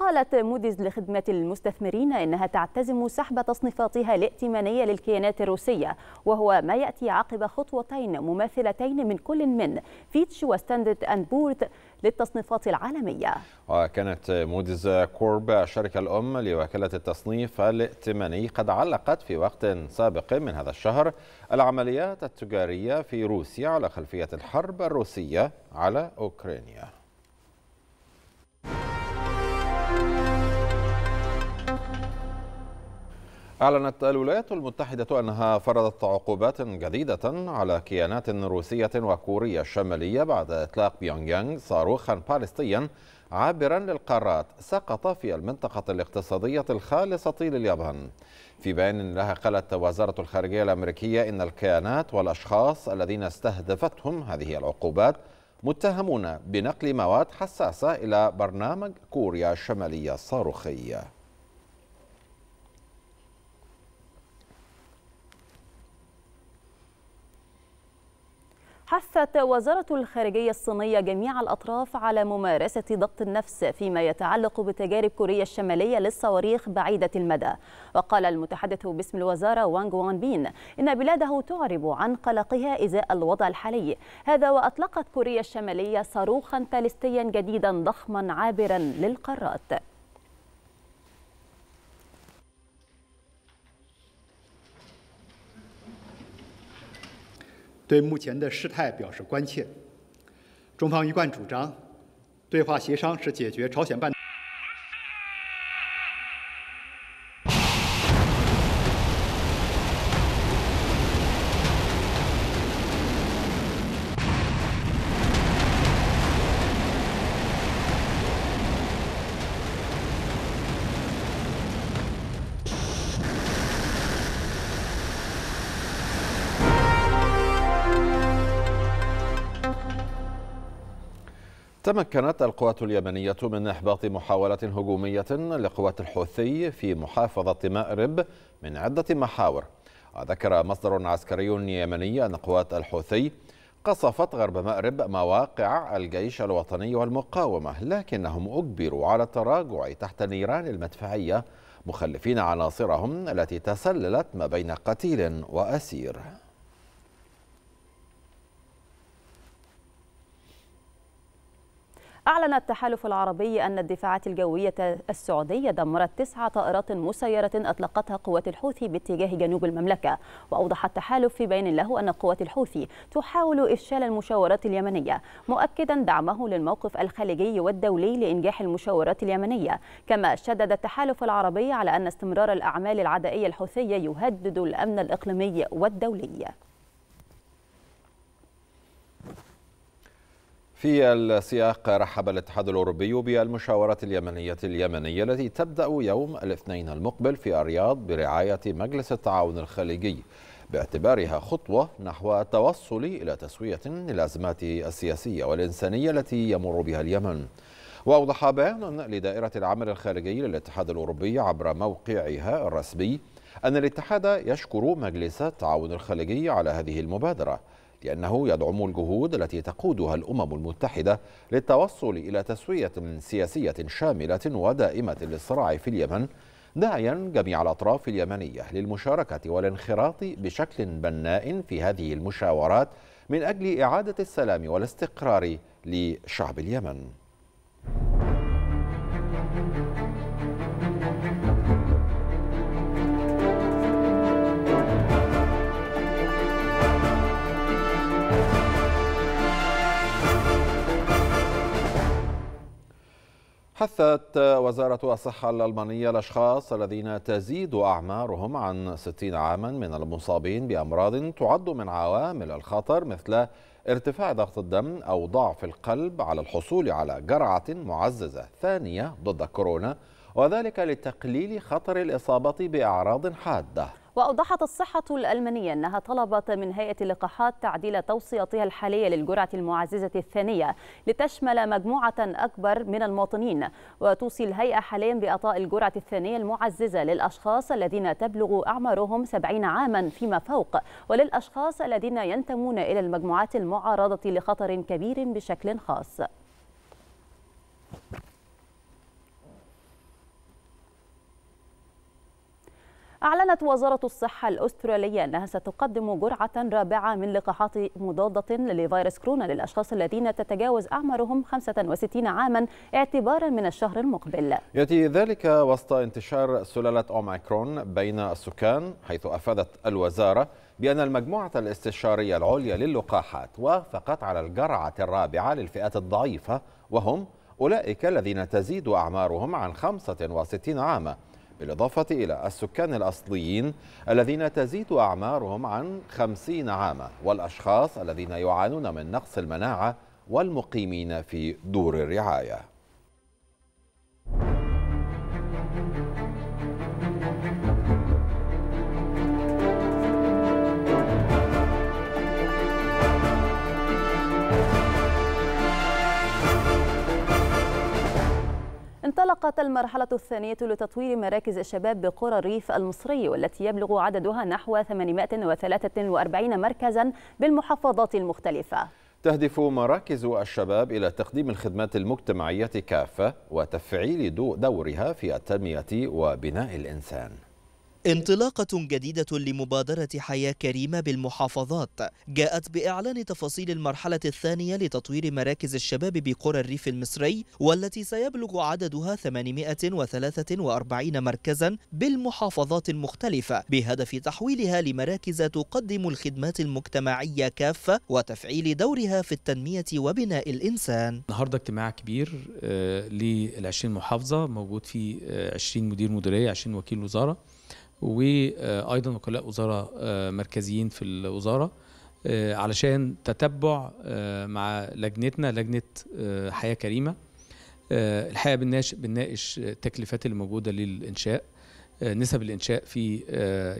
قالت موديز لخدمة المستثمرين إنها تعتزم سحب تصنيفاتها الائتمانية للكيانات الروسية وهو ما يأتي عقب خطوتين مماثلتين من كل من فيتش وستاندرد أند بورد للتصنيفات العالمية وكانت موديز كورب الشركة الأم لوكالة التصنيف الائتماني قد علقت في وقت سابق من هذا الشهر العمليات التجارية في روسيا على خلفية الحرب الروسية على أوكرانيا أعلنت الولايات المتحدة أنها فرضت عقوبات جديدة على كيانات روسية وكورية الشمالية بعد إطلاق يانغ صاروخا باليستيا عابرا للقارات سقط في المنطقة الاقتصادية الخالصة لليابان في بيان لها قالت وزارة الخارجية الأمريكية إن الكيانات والأشخاص الذين استهدفتهم هذه العقوبات متهمون بنقل مواد حساسة إلى برنامج كوريا الشمالية الصاروخية حثت وزارة الخارجية الصينية جميع الأطراف على ممارسة ضبط النفس فيما يتعلق بتجارب كوريا الشمالية للصواريخ بعيدة المدى وقال المتحدث باسم الوزارة وانغ وان بين إن بلاده تعرب عن قلقها إزاء الوضع الحالي هذا وأطلقت كوريا الشمالية صاروخا باليستيا جديدا ضخما عابرا للقارات 对目前的事态表示关切，中方一贯主张，对话协商是解决朝鲜半岛。تمكنت القوات اليمنية من إحباط محاولة هجومية لقوات الحوثي في محافظة مأرب من عدة محاور وذكر مصدر عسكري يمني أن قوات الحوثي قصفت غرب مأرب مواقع الجيش الوطني والمقاومة لكنهم أجبروا على التراجع تحت نيران المدفعية مخلفين عناصرهم التي تسللت ما بين قتيل وأسير أعلن التحالف العربي أن الدفاعات الجوية السعودية دمرت تسع طائرات مسيرة أطلقتها قوات الحوثي باتجاه جنوب المملكة وأوضح التحالف في بين له أن قوات الحوثي تحاول إفشال المشاورات اليمنية مؤكدا دعمه للموقف الخليجي والدولي لإنجاح المشاورات اليمنية كما شدد التحالف العربي على أن استمرار الأعمال العدائية الحوثية يهدد الأمن الإقليمي والدولي في السياق رحب الاتحاد الأوروبي بالمشاورات اليمنية اليمنية التي تبدأ يوم الاثنين المقبل في الرياض برعاية مجلس التعاون الخليجي باعتبارها خطوة نحو التوصل إلى تسوية للأزمات السياسية والإنسانية التي يمر بها اليمن وأوضح بيان لدائرة العمل الخارجي للاتحاد الأوروبي عبر موقعها الرسمي أن الاتحاد يشكر مجلس التعاون الخليجي على هذه المبادرة لأنه يدعم الجهود التي تقودها الأمم المتحدة للتوصل إلى تسوية سياسية شاملة ودائمة للصراع في اليمن داعيا جميع الأطراف اليمنية للمشاركة والانخراط بشكل بناء في هذه المشاورات من أجل إعادة السلام والاستقرار لشعب اليمن حثت وزارة الصحة الألمانية الأشخاص الذين تزيد أعمارهم عن 60 عاما من المصابين بأمراض تعد من عوامل الخطر مثل ارتفاع ضغط الدم أو ضعف القلب على الحصول على جرعة معززة ثانية ضد كورونا وذلك لتقليل خطر الإصابة بأعراض حادة وأوضحت الصحة الألمانية أنها طلبت من هيئة اللقاحات تعديل توصياتها الحالية للجرعة المعززة الثانية لتشمل مجموعة أكبر من المواطنين وتوصي الهيئة حاليا بإعطاء الجرعة الثانية المعززة للأشخاص الذين تبلغ أعمارهم 70 عاما فيما فوق وللأشخاص الذين ينتمون إلى المجموعات المعارضة لخطر كبير بشكل خاص. أعلنت وزارة الصحة الأسترالية أنها ستقدم جرعة رابعة من لقاحات مضادة لفيروس كورونا للأشخاص الذين تتجاوز أعمارهم 65 عاما اعتبارا من الشهر المقبل يأتي ذلك وسط انتشار سلالة أوميكرون بين السكان حيث أفادت الوزارة بأن المجموعة الاستشارية العليا للقاحات وافقت على الجرعة الرابعة للفئات الضعيفة وهم أولئك الذين تزيد أعمارهم عن 65 عاما بالإضافة إلى السكان الأصليين الذين تزيد أعمارهم عن خمسين عاما والأشخاص الذين يعانون من نقص المناعة والمقيمين في دور الرعاية انطلقت المرحلة الثانية لتطوير مراكز الشباب بقرى الريف المصري والتي يبلغ عددها نحو 843 مركزا بالمحافظات المختلفة تهدف مراكز الشباب إلى تقديم الخدمات المجتمعية كافة وتفعيل دورها في التنمية وبناء الإنسان انطلاقة جديدة لمبادرة حياة كريمة بالمحافظات جاءت بإعلان تفاصيل المرحلة الثانية لتطوير مراكز الشباب بقرى الريف المصري والتي سيبلغ عددها 843 مركزا بالمحافظات المختلفة بهدف تحويلها لمراكز تقدم الخدمات المجتمعية كافة وتفعيل دورها في التنمية وبناء الإنسان النهاردة اجتماع كبير آه، لل 20 محافظة موجود فيه آه، 20 مدير مديرية 20 وكيل وزارة وايضا وكلاء وزاره آه، مركزيين في الوزاره آه، علشان تتبع آه، مع لجنتنا لجنه حياه كريمه الحقيقه بنناقش بنناقش التكلفات اللي موجوده للانشاء نسب الانشاء في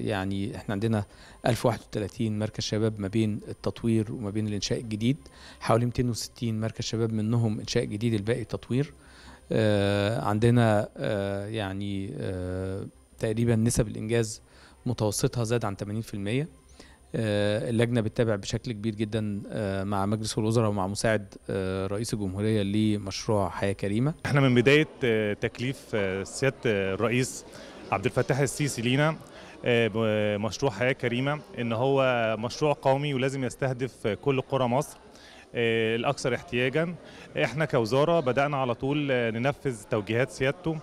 يعني احنا عندنا 1031 مركز شباب ما بين التطوير وما بين الانشاء الجديد حوالي 260 مركز شباب منهم انشاء جديد الباقي تطوير عندنا يعني تقريبا نسب الإنجاز متوسطها زاد عن 80% آه، اللجنه بتتابع بشكل كبير جدا آه، مع مجلس الوزراء ومع مساعد آه، رئيس الجمهوريه لمشروع حياه كريمه. احنا من بدايه تكليف سياده الرئيس عبد الفتاح السيسي لينا مشروع حياه كريمه ان هو مشروع قومي ولازم يستهدف كل قرى مصر الاكثر احتياجا احنا كوزاره بدانا على طول ننفذ توجيهات سيادته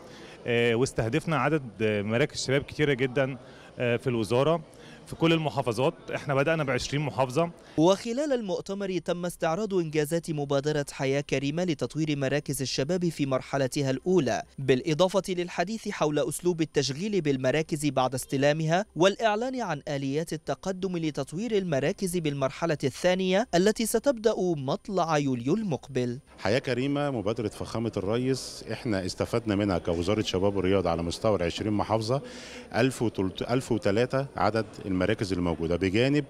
آه، واستهدفنا عدد مراكز شباب كتيره جدا آه، في الوزاره في كل المحافظات احنا بدأنا ب 20 محافظة وخلال المؤتمر تم استعراض إنجازات مبادرة حياة كريمة لتطوير مراكز الشباب في مرحلتها الأولى بالإضافة للحديث حول أسلوب التشغيل بالمراكز بعد استلامها والإعلان عن آليات التقدم لتطوير المراكز بالمرحلة الثانية التي ستبدأ مطلع يوليو المقبل حياة كريمة مبادرة فخامة الرئيس احنا استفدنا منها كوزارة شباب الرياض على مستوى 20 محافظة 1003 عدد المراكز الموجوده بجانب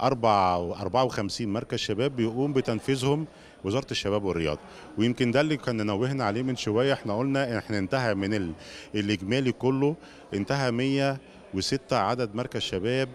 54 مركز شباب بيقوم بتنفيذهم وزاره الشباب والرياض ويمكن ده اللي كنا نوهنا عليه من شويه احنا قلنا احنا انتهى من الاجمالي كله انتهى 106 عدد مركز شباب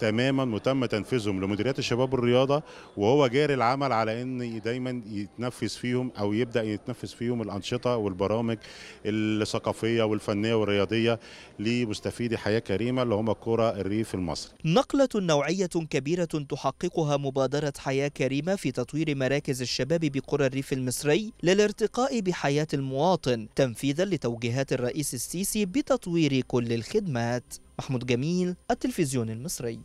تماما وتم تنفيذهم لمديريات الشباب والرياضه وهو جاري العمل على ان دايما يتنفذ فيهم او يبدا يتنفذ فيهم الانشطه والبرامج الثقافيه والفنيه والرياضيه لمستفيدي حياه كريمه اللي هم كرة الريف المصري. نقله نوعيه كبيره تحققها مبادره حياه كريمه في تطوير مراكز الشباب بقرى الريف المصري للارتقاء بحياه المواطن تنفيذا لتوجيهات الرئيس السيسي بتطوير كل الخدمات. محمود جميل التلفزيون المصري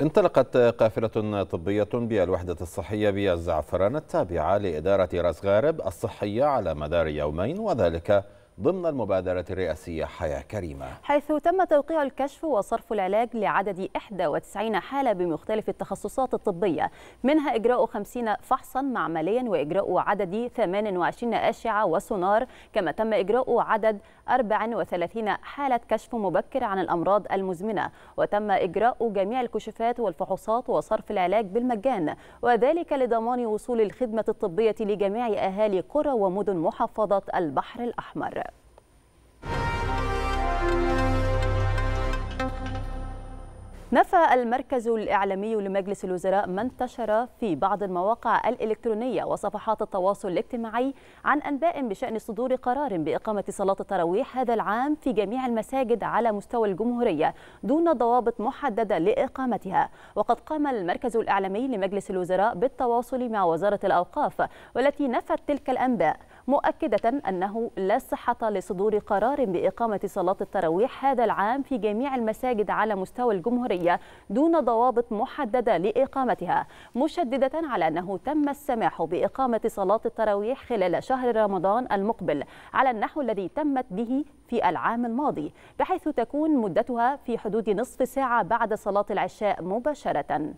انطلقت قافلة طبية بالوحدة الصحية بالزعفران التابعة لإدارة راس غارب الصحية على مدار يومين وذلك ضمن المبادرة الرئاسية حياة كريمة حيث تم توقيع الكشف وصرف العلاج لعدد 91 حالة بمختلف التخصصات الطبية منها إجراء 50 فحصا معمليا وإجراء عدد 28 أشعة وسونار كما تم إجراء عدد 34 حالة كشف مبكر عن الأمراض المزمنة وتم إجراء جميع الكشوفات والفحوصات وصرف العلاج بالمجان وذلك لضمان وصول الخدمة الطبية لجميع أهالي قرى ومدن محافظة البحر الأحمر نفى المركز الإعلامي لمجلس الوزراء ما انتشر في بعض المواقع الإلكترونية وصفحات التواصل الاجتماعي عن أنباء بشأن صدور قرار بإقامة صلاة التراويح هذا العام في جميع المساجد على مستوى الجمهورية دون ضوابط محددة لإقامتها وقد قام المركز الإعلامي لمجلس الوزراء بالتواصل مع وزارة الأوقاف والتي نفت تلك الأنباء مؤكدة أنه لا صحة لصدور قرار بإقامة صلاة التراويح هذا العام في جميع المساجد على مستوى الجمهورية دون ضوابط محددة لإقامتها مشددة على أنه تم السماح بإقامة صلاة التراويح خلال شهر رمضان المقبل على النحو الذي تمت به في العام الماضي بحيث تكون مدتها في حدود نصف ساعة بعد صلاة العشاء مباشرة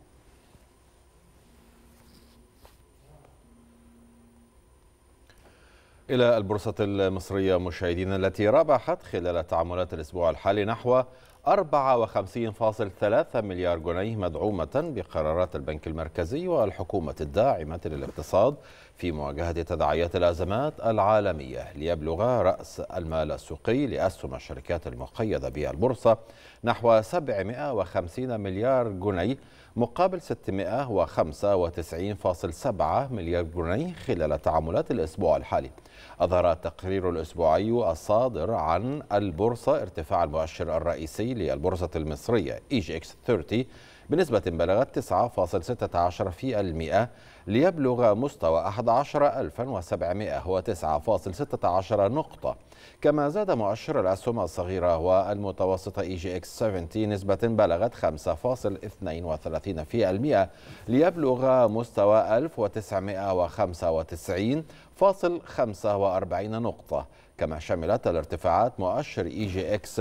إلى البورصة المصرية مشاهدينا التي ربحت خلال تعاملات الأسبوع الحالي نحو 54.3 مليار جنيه مدعومة بقرارات البنك المركزي والحكومة الداعمة للاقتصاد في مواجهة تداعيات الأزمات العالمية ليبلغ رأس المال السوقي لأسهم الشركات المقيدة بالبورصة نحو 750 مليار جنيه مقابل 695.7 مليار جنيه خلال تعاملات الأسبوع الحالي أظهر التقرير الأسبوعي الصادر عن البورصة ارتفاع المؤشر الرئيسي للبورصة المصرية إيج إكس 30 بنسبة بلغت 9.16% ليبلغ مستوى 11709.16 نقطة كما زاد مؤشر الأسهم الصغيرة والمتوسطة اي جي اكس 70 نسبة بلغت 5.32% ليبلغ مستوى 1995.45 نقطة كما شملت الارتفاعات مؤشر اي جي اكس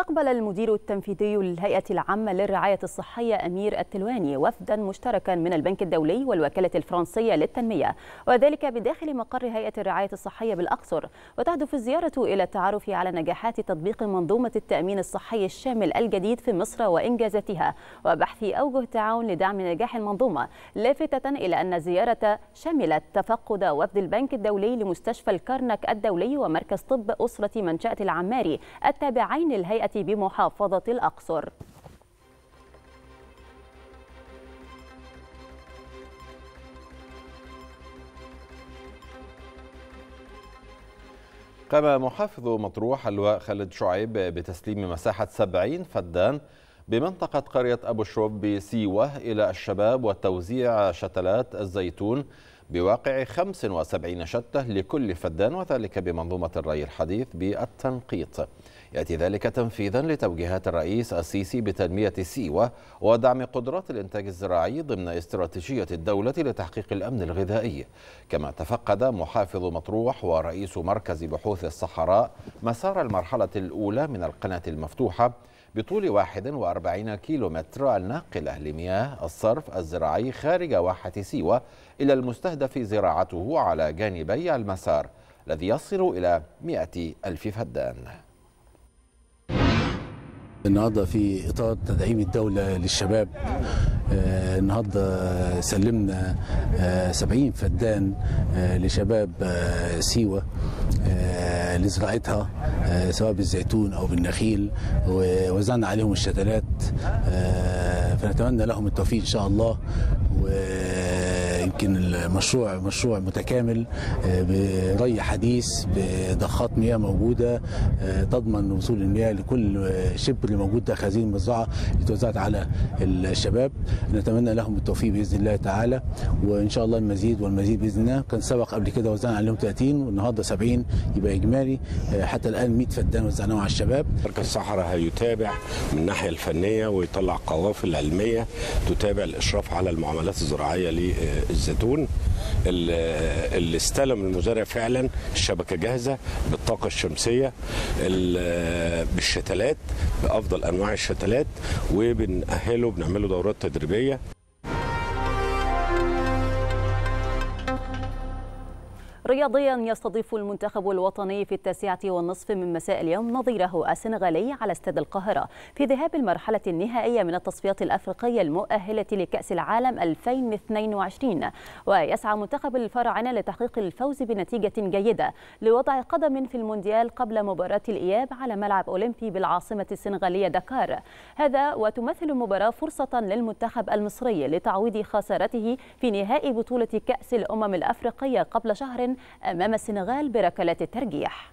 استقبل المدير التنفيذي للهيئة العامة للرعاية الصحية أمير التلواني وفدا مشتركا من البنك الدولي والوكالة الفرنسية للتنمية وذلك بداخل مقر هيئة الرعاية الصحية بالأقصر وتهدف الزيارة إلى التعرف على نجاحات تطبيق منظومة التأمين الصحي الشامل الجديد في مصر وإنجازاتها وبحث أوجه تعاون لدعم نجاح المنظومة لافتة إلى أن الزيارة شملت تفقد وفد البنك الدولي لمستشفى الكرنك الدولي ومركز طب أسرة منشأة العماري التابعين للهيئة بمحافظة الأقصر قام محافظ مطروح اللواء خالد شعيب بتسليم مساحة 70 فدان بمنطقة قرية أبو شرب بسيوة إلى الشباب وتوزيع شتلات الزيتون بواقع 75 شتة لكل فدان وذلك بمنظومة الري الحديث بالتنقيط يأتي ذلك تنفيذا لتوجيهات الرئيس السيسي بتنمية السيوة ودعم قدرات الإنتاج الزراعي ضمن استراتيجية الدولة لتحقيق الأمن الغذائي كما تفقد محافظ مطروح ورئيس مركز بحوث الصحراء مسار المرحلة الأولى من القناة المفتوحة بطول 41 كيلومتر الناقلة لمياه الصرف الزراعي خارج واحة سيوة إلى المستهدف زراعته على جانبي المسار الذي يصل إلى 100 ألف فدان النهارده في اطار تدعيم الدوله للشباب آه، النهارده سلمنا 70 آه، فدان آه، لشباب سيوه لزراعتها سواء بالزيتون او بالنخيل ووزعنا عليهم الشتلات فنتمنى لهم التوفيق ان شاء الله و يمكن المشروع مشروع متكامل آه، بري حديث بضخات مياه موجوده آه، تضمن وصول المياه لكل شبر موجود داخل هذه المزرعه اللي توزعت على الشباب نتمنى لهم التوفيق باذن الله تعالى وان شاء الله المزيد والمزيد باذن الله كان سبق قبل كده وزعنا عليهم 30 والنهارده 70 يبقى اجمالي آه، حتى الان 100 فدان وزعناهم على الشباب مركز الصحراء هيتابع من الناحيه الفنيه ويطلع قوافل علميه تتابع الاشراف على المعاملات الزراعيه للزراعه الزيتون اللي استلم المزارع فعلا الشبكه جاهزه بالطاقه الشمسيه بالشتلات بافضل انواع الشتلات وبنأهله بنعمله دورات تدريبيه رياضيا يستضيف المنتخب الوطني في التاسعة والنصف من مساء اليوم نظيره السنغالي على استاد القاهرة في ذهاب المرحلة النهائية من التصفيات الأفريقية المؤهلة لكأس العالم 2022 ويسعى منتخب الفراعنة لتحقيق الفوز بنتيجة جيدة لوضع قدم في المونديال قبل مباراة الإياب على ملعب أولمبي بالعاصمة السنغالية دكار هذا وتمثل المباراة فرصة للمنتخب المصري لتعويض خسارته في نهائي بطولة كأس الأمم الأفريقية قبل شهر أمام السنغال بركلات الترجيح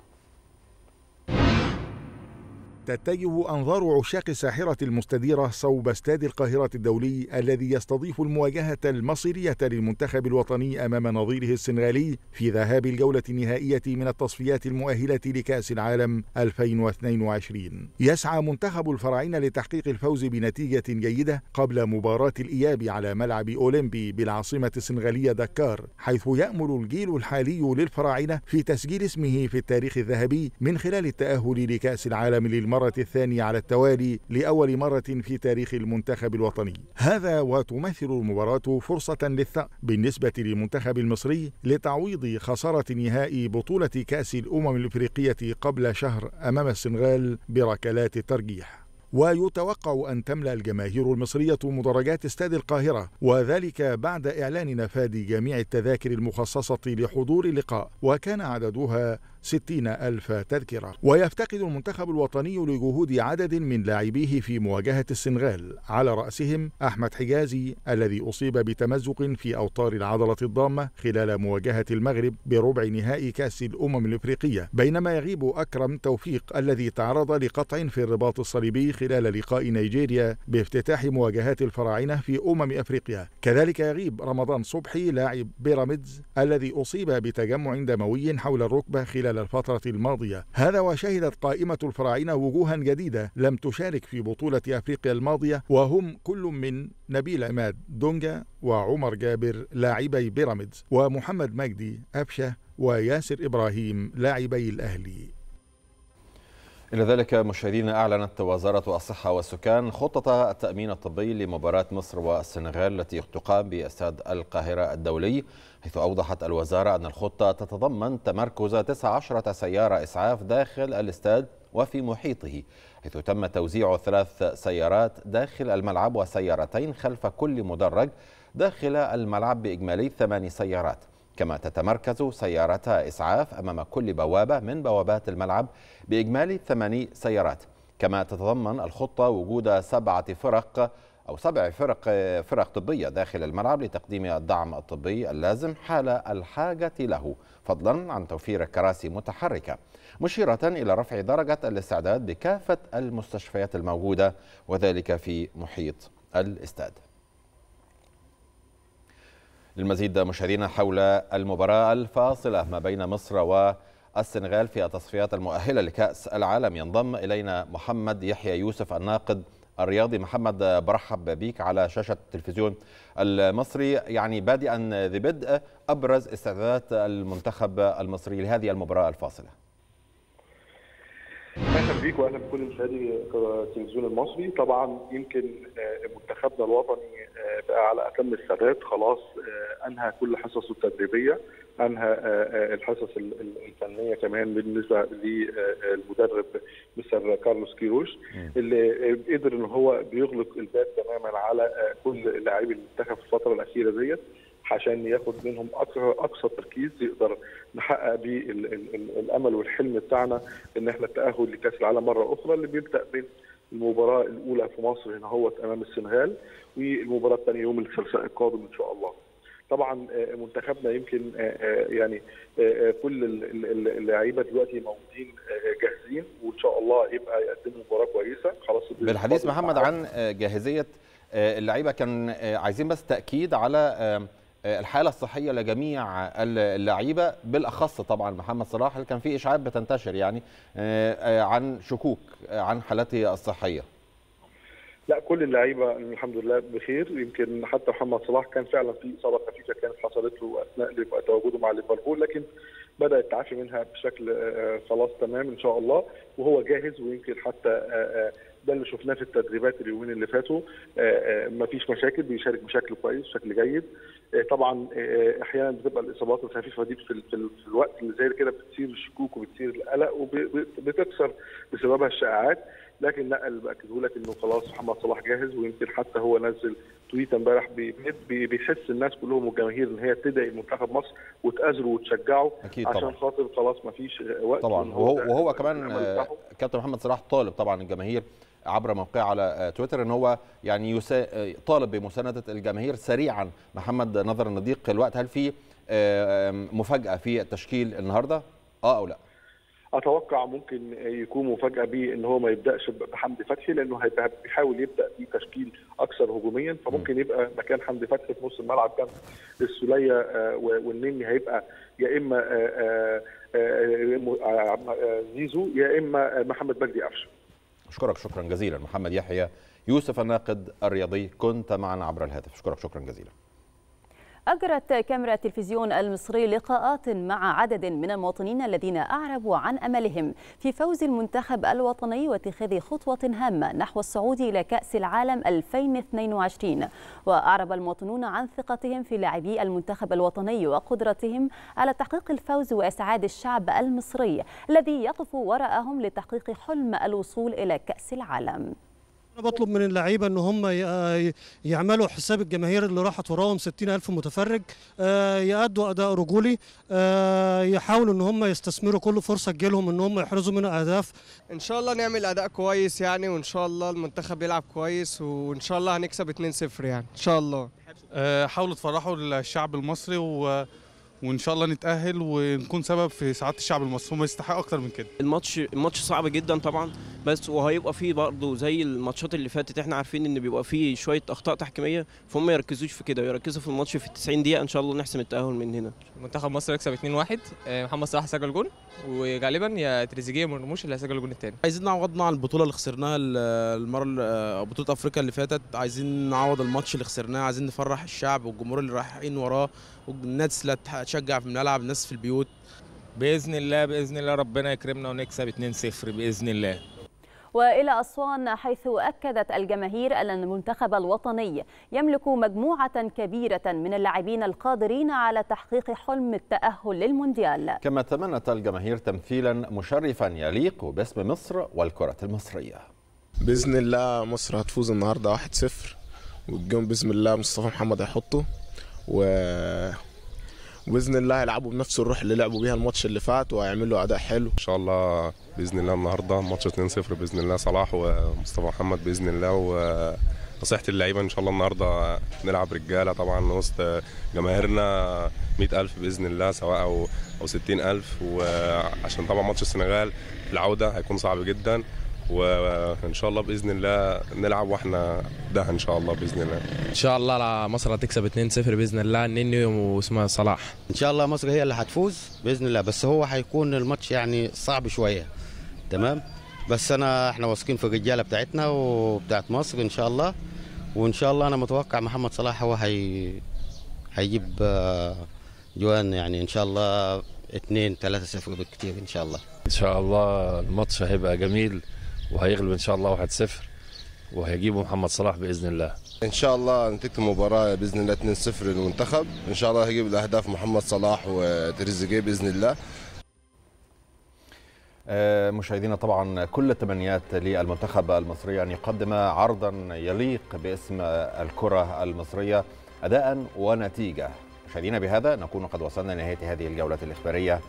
تتجه أنظار عشاق الساحرة المستديرة صوب استاد القاهرة الدولي الذي يستضيف المواجهة المصيرية للمنتخب الوطني أمام نظيره السنغالي في ذهاب الجولة النهائية من التصفيات المؤهلة لكأس العالم 2022 يسعى منتخب الفراعنة لتحقيق الفوز بنتيجة جيدة قبل مباراة الإياب على ملعب أولمبي بالعاصمة السنغالية دكار حيث يأمل الجيل الحالي للفراعنة في تسجيل اسمه في التاريخ الذهبي من خلال التأهل لكأس العالم للمرة للمرة الثانية على التوالي لأول مرة في تاريخ المنتخب الوطني هذا وتمثل المباراة فرصة للثأر بالنسبة للمنتخب المصري لتعويض خسارة نهائي بطولة كأس الأمم الإفريقية قبل شهر أمام السنغال بركلات الترجيح ويتوقع أن تملأ الجماهير المصرية مدرجات استاد القاهرة وذلك بعد إعلان نفاد جميع التذاكر المخصصة لحضور اللقاء وكان عددها 60 ألف تذكرة ويفتقد المنتخب الوطني لجهود عدد من لاعبيه في مواجهة السنغال على رأسهم أحمد حجازي الذي أصيب بتمزق في أوتار العضلة الضامة خلال مواجهة المغرب بربع نهائي كأس الأمم الإفريقية بينما يغيب أكرم توفيق الذي تعرض لقطع في الرباط الصليبي خلال لقاء نيجيريا بافتتاح مواجهات الفراعنة في أمم أفريقيا كذلك يغيب رمضان صبحي لاعب بيراميدز الذي أصيب بتجمع دموي حول الركبة خلال خلال الفترة الماضية هذا وشهدت قائمة الفراعنة وجوها جديدة لم تشارك في بطولة أفريقيا الماضية وهم كل من نبيل عماد دونجا وعمر جابر لاعبي بيراميدز ومحمد مجدي أبشة وياسر إبراهيم لاعبي الأهلي إلى ذلك مشاهدينا أعلنت وزارة الصحة والسكان خطة التأمين الطبي لمباراة مصر والسنغال التي تقام باستاد القاهرة الدولي حيث أوضحت الوزارة أن الخطة تتضمن تمركز 19 سيارة إسعاف داخل الاستاد وفي محيطه حيث تم توزيع ثلاث سيارات داخل الملعب وسيارتين خلف كل مدرج داخل الملعب بإجمالي ثمان سيارات كما تتمركز سيارتا إسعاف أمام كل بوابة من بوابات الملعب بإجمالي ثماني سيارات كما تتضمن الخطة وجود سبعة فرق أو سبع فرق فرق طبية داخل الملعب لتقديم الدعم الطبي اللازم حال الحاجة له فضلا عن توفير كراسي متحركة مشيرة إلى رفع درجة الاستعداد بكافة المستشفيات الموجودة وذلك في محيط الاستاد للمزيد مشاهدينا حول المباراة الفاصلة ما بين مصر والسنغال في التصفيات المؤهلة لكأس العالم ينضم إلينا محمد يحيى يوسف الناقد الرياضي محمد برحب بيك على شاشة التلفزيون المصري يعني بادئا ببدء أبرز استعدادات المنتخب المصري لهذه المباراة الفاصلة اهلا بيك واهلا بكل مشاهدي التلفزيون المصري طبعا يمكن آه، منتخبنا الوطني آه، بقى على اتم الثبات خلاص آه، انهى كل حصصه التدريبيه انهى الحصص الفنيه كمان بالنسبه للمدرب مستر كارلوس كيروش اللي قدر ان هو بيغلق الباب تماما على كل لاعبي المنتخب في الفتره الاخيره ديت عشان ياخد منهم اقصى تركيز يقدر نحقق بيه الامل والحلم بتاعنا ان احنا التاهل لكاس العالم مره اخرى اللي بيبدا بالمباراه الاولى في مصر هنا هو امام السنغال والمباراه الثانيه يوم الثلاثاء القادم ان شاء الله. طبعا آه، منتخبنا يمكن آه، آه، يعني كل اللعيبه دلوقتي موجودين جاهزين وان شاء الله يبقى يقدموا مباراه كويسه خلاص بالحديث محمد عن جاهزيه اللعيبه كان عايزين بس تاكيد على الحاله الصحيه لجميع اللعيبه بالاخص طبعا محمد صلاح اللي كان في اشاعات بتنتشر يعني آه، آه، عن شكوك عن حالته الصحيه لا كل اللعيبه الحمد لله بخير يمكن حتى محمد صلاح كان فعلا في اصابه خفيفه كانت حصلت له اثناء تواجده مع ليفربول لكن بدا التعافي منها بشكل آه، خلاص تمام ان شاء الله وهو جاهز ويمكن حتى ده اللي شفناه في التدريبات اليومين اللي فاتوا مفيش مشاكل بيشارك بشكل كويس بشكل جيد آه، طبعا آه، آه، احيانا بتبقى الاصابات الخفيفه دي في, في الوقت اللي زي كده بتثير الشكوك وبتثير القلق وبتكسر بسببها الشائعات لكن لا اللي باكده لك انه خلاص محمد صلاح جاهز ويمكن حتى هو نزل تويت امبارح بيحس الناس كلهم والجماهير ان هي تدعي منتخب مصر وتأزره وتشجعه أكيد عشان خاطر خلاص ما فيش وقت طبعا وهو, وهو كمان كابتن محمد صلاح طالب طبعا الجماهير عبر موقعه على تويتر ان هو يعني طالب بمسانده الجماهير سريعا محمد نظر النضيق الوقت هل في مفاجاه في التشكيل النهارده اه او لا اتوقع ممكن يكون مفاجاه بان هو ما يبداش بحمدي فتحي لانه هيبقى بيحاول يبدا بتشكيل اكثر هجوميا فممكن يبقى مكان حمدي فتحي في نص الملعب كان السوليه آه، والنني هيبقى يا اما آه، آه، زيزو يا اما محمد مجدي قفشه أشكرك شكرا جزيلا محمد يحيى يوسف الناقد الرياضي كنت معنا عبر الهاتف أشكرك شكرا جزيلا أجرت كاميرا التلفزيون المصري لقاءات مع عدد من المواطنين الذين أعربوا عن أملهم في فوز المنتخب الوطني واتخاذ خطوة هامة نحو الصعود إلى كأس العالم 2022 وأعرب المواطنون عن ثقتهم في لاعبي المنتخب الوطني وقدرتهم على تحقيق الفوز وإسعاد الشعب المصري الذي يقف وراءهم لتحقيق حلم الوصول إلى كأس العالم انا بطلب من اللعيبه ان هم آه، يعملوا حساب الجماهير اللي وراهم 60 60000 متفرج آه، يأدوا اداء رجولي آه، يحاولوا ان هم يستثمروا كل فرصه تجيلهم ان هم يحرزوا منها اهداف ان شاء الله نعمل اداء كويس يعني وان شاء الله المنتخب يلعب كويس وان شاء الله هنكسب 2-0 يعني ان شاء الله حاولوا تفرحوا الشعب المصري و وان شاء الله نتاهل ونكون سبب في سعاده الشعب المصري هم يستحقوا اكتر من كده الماتش الماتش صعب جدا طبعا بس وهيبقى فيه برضه زي الماتشات اللي فاتت احنا عارفين ان بيبقى فيه شويه اخطاء تحكيميه فهم ما يركزوش في كده ويركزوا في الماتش في 90 دقيقه ان شاء الله نحسم التاهل من هنا منتخب مصر يكسب 2-1 آه، محمد صلاح سجل جول وغالبا يا تريزيجيه مرموش اللي هيسجل الجول الثاني عايزين نعوضنا على البطوله اللي خسرناها المره آه، بطوله افريقيا اللي فاتت عايزين نعوض الماتش اللي خسرناه عايزين نفرح الشعب والجمهور اللي رايحين وراه والناس لا تشجع في الملعب الناس في البيوت باذن الله باذن الله ربنا يكرمنا ونكسب 2-0 باذن الله والى اسوان حيث اكدت الجماهير ان المنتخب الوطني يملك مجموعه كبيره من اللاعبين القادرين على تحقيق حلم التاهل للمونديال. كما تمنت الجماهير تمثيلا مشرفا يليق باسم مصر والكره المصريه. باذن الله مصر هتفوز النهارده 1-0 والجون باذن الله مصطفى محمد هيحطه و باذن الله يلعبوا بنفس الروح اللي لعبوا بيها الماتش اللي فات وهيعملوا اداء حلو ان شاء الله باذن الله النهارده ماتش 2-0 باذن الله صلاح ومصطفى محمد باذن الله ونصيحه اللعيبه ان شاء الله النهارده نلعب رجاله طبعا وسط جماهيرنا 100000 باذن الله سواء او او 60000 وعشان طبعا ماتش السنغال العوده هيكون صعب جدا وان شاء الله باذن الله نلعب واحنا ده ان شاء الله باذن الله ان شاء الله مصر هتكسب 2-0 باذن الله نني واسمها صلاح ان شاء الله مصر هي اللي هتفوز باذن الله بس هو هيكون الماتش يعني صعب شويه تمام بس انا احنا واثقين في الرجاله بتاعتنا وبتاعت مصر ان شاء الله وان شاء الله انا متوقع محمد صلاح هو هي هيجيب آه، جوان يعني ان شاء الله 2 3 0 بالكثير ان شاء الله ان شاء الله الماتش هيبقى جميل وهيغلب ان شاء الله 1-0 وهيجيبه محمد صلاح باذن الله ان شاء الله نتيجه المباراه باذن الله 2-0 للمنتخب ان شاء الله هيجيب الاهداف محمد صلاح وتريزيجيه باذن الله آه، مشاهدينا طبعا كل التمنيات للمنتخب المصري ان يقدم عرضا يليق باسم الكره المصريه اداء ونتيجه مشاهدينا بهذا نكون قد وصلنا لنهايه هذه الجوله الاخباريه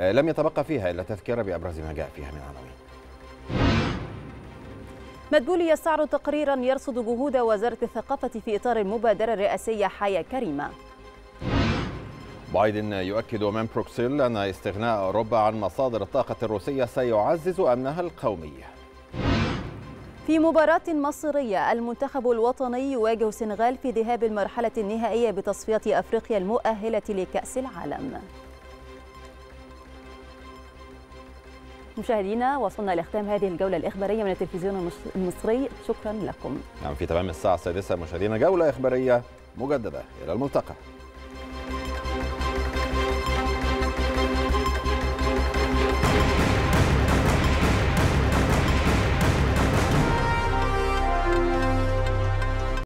آه، لم يتبقى فيها الا تذكره بابرز ما جاء فيها من عناوين مدبولي يستعرض تقريرا يرصد جهود وزارة الثقافة في إطار المبادرة الرئاسية حياة كريمة بايدن يؤكد أمام بروكسل أن استغناء أوروبا عن مصادر الطاقة الروسية سيعزز أمنها القومي في مباراة مصرية المنتخب الوطني يواجه السنغال في ذهاب المرحلة النهائية بتصفية أفريقيا المؤهلة لكأس العالم مشاهدينا وصلنا لختام هذه الجولة الإخبارية من التلفزيون المصري شكرا لكم نعم في تمام الساعة السادسة مشاهدينا جولة إخبارية مجددة إلى الملتقى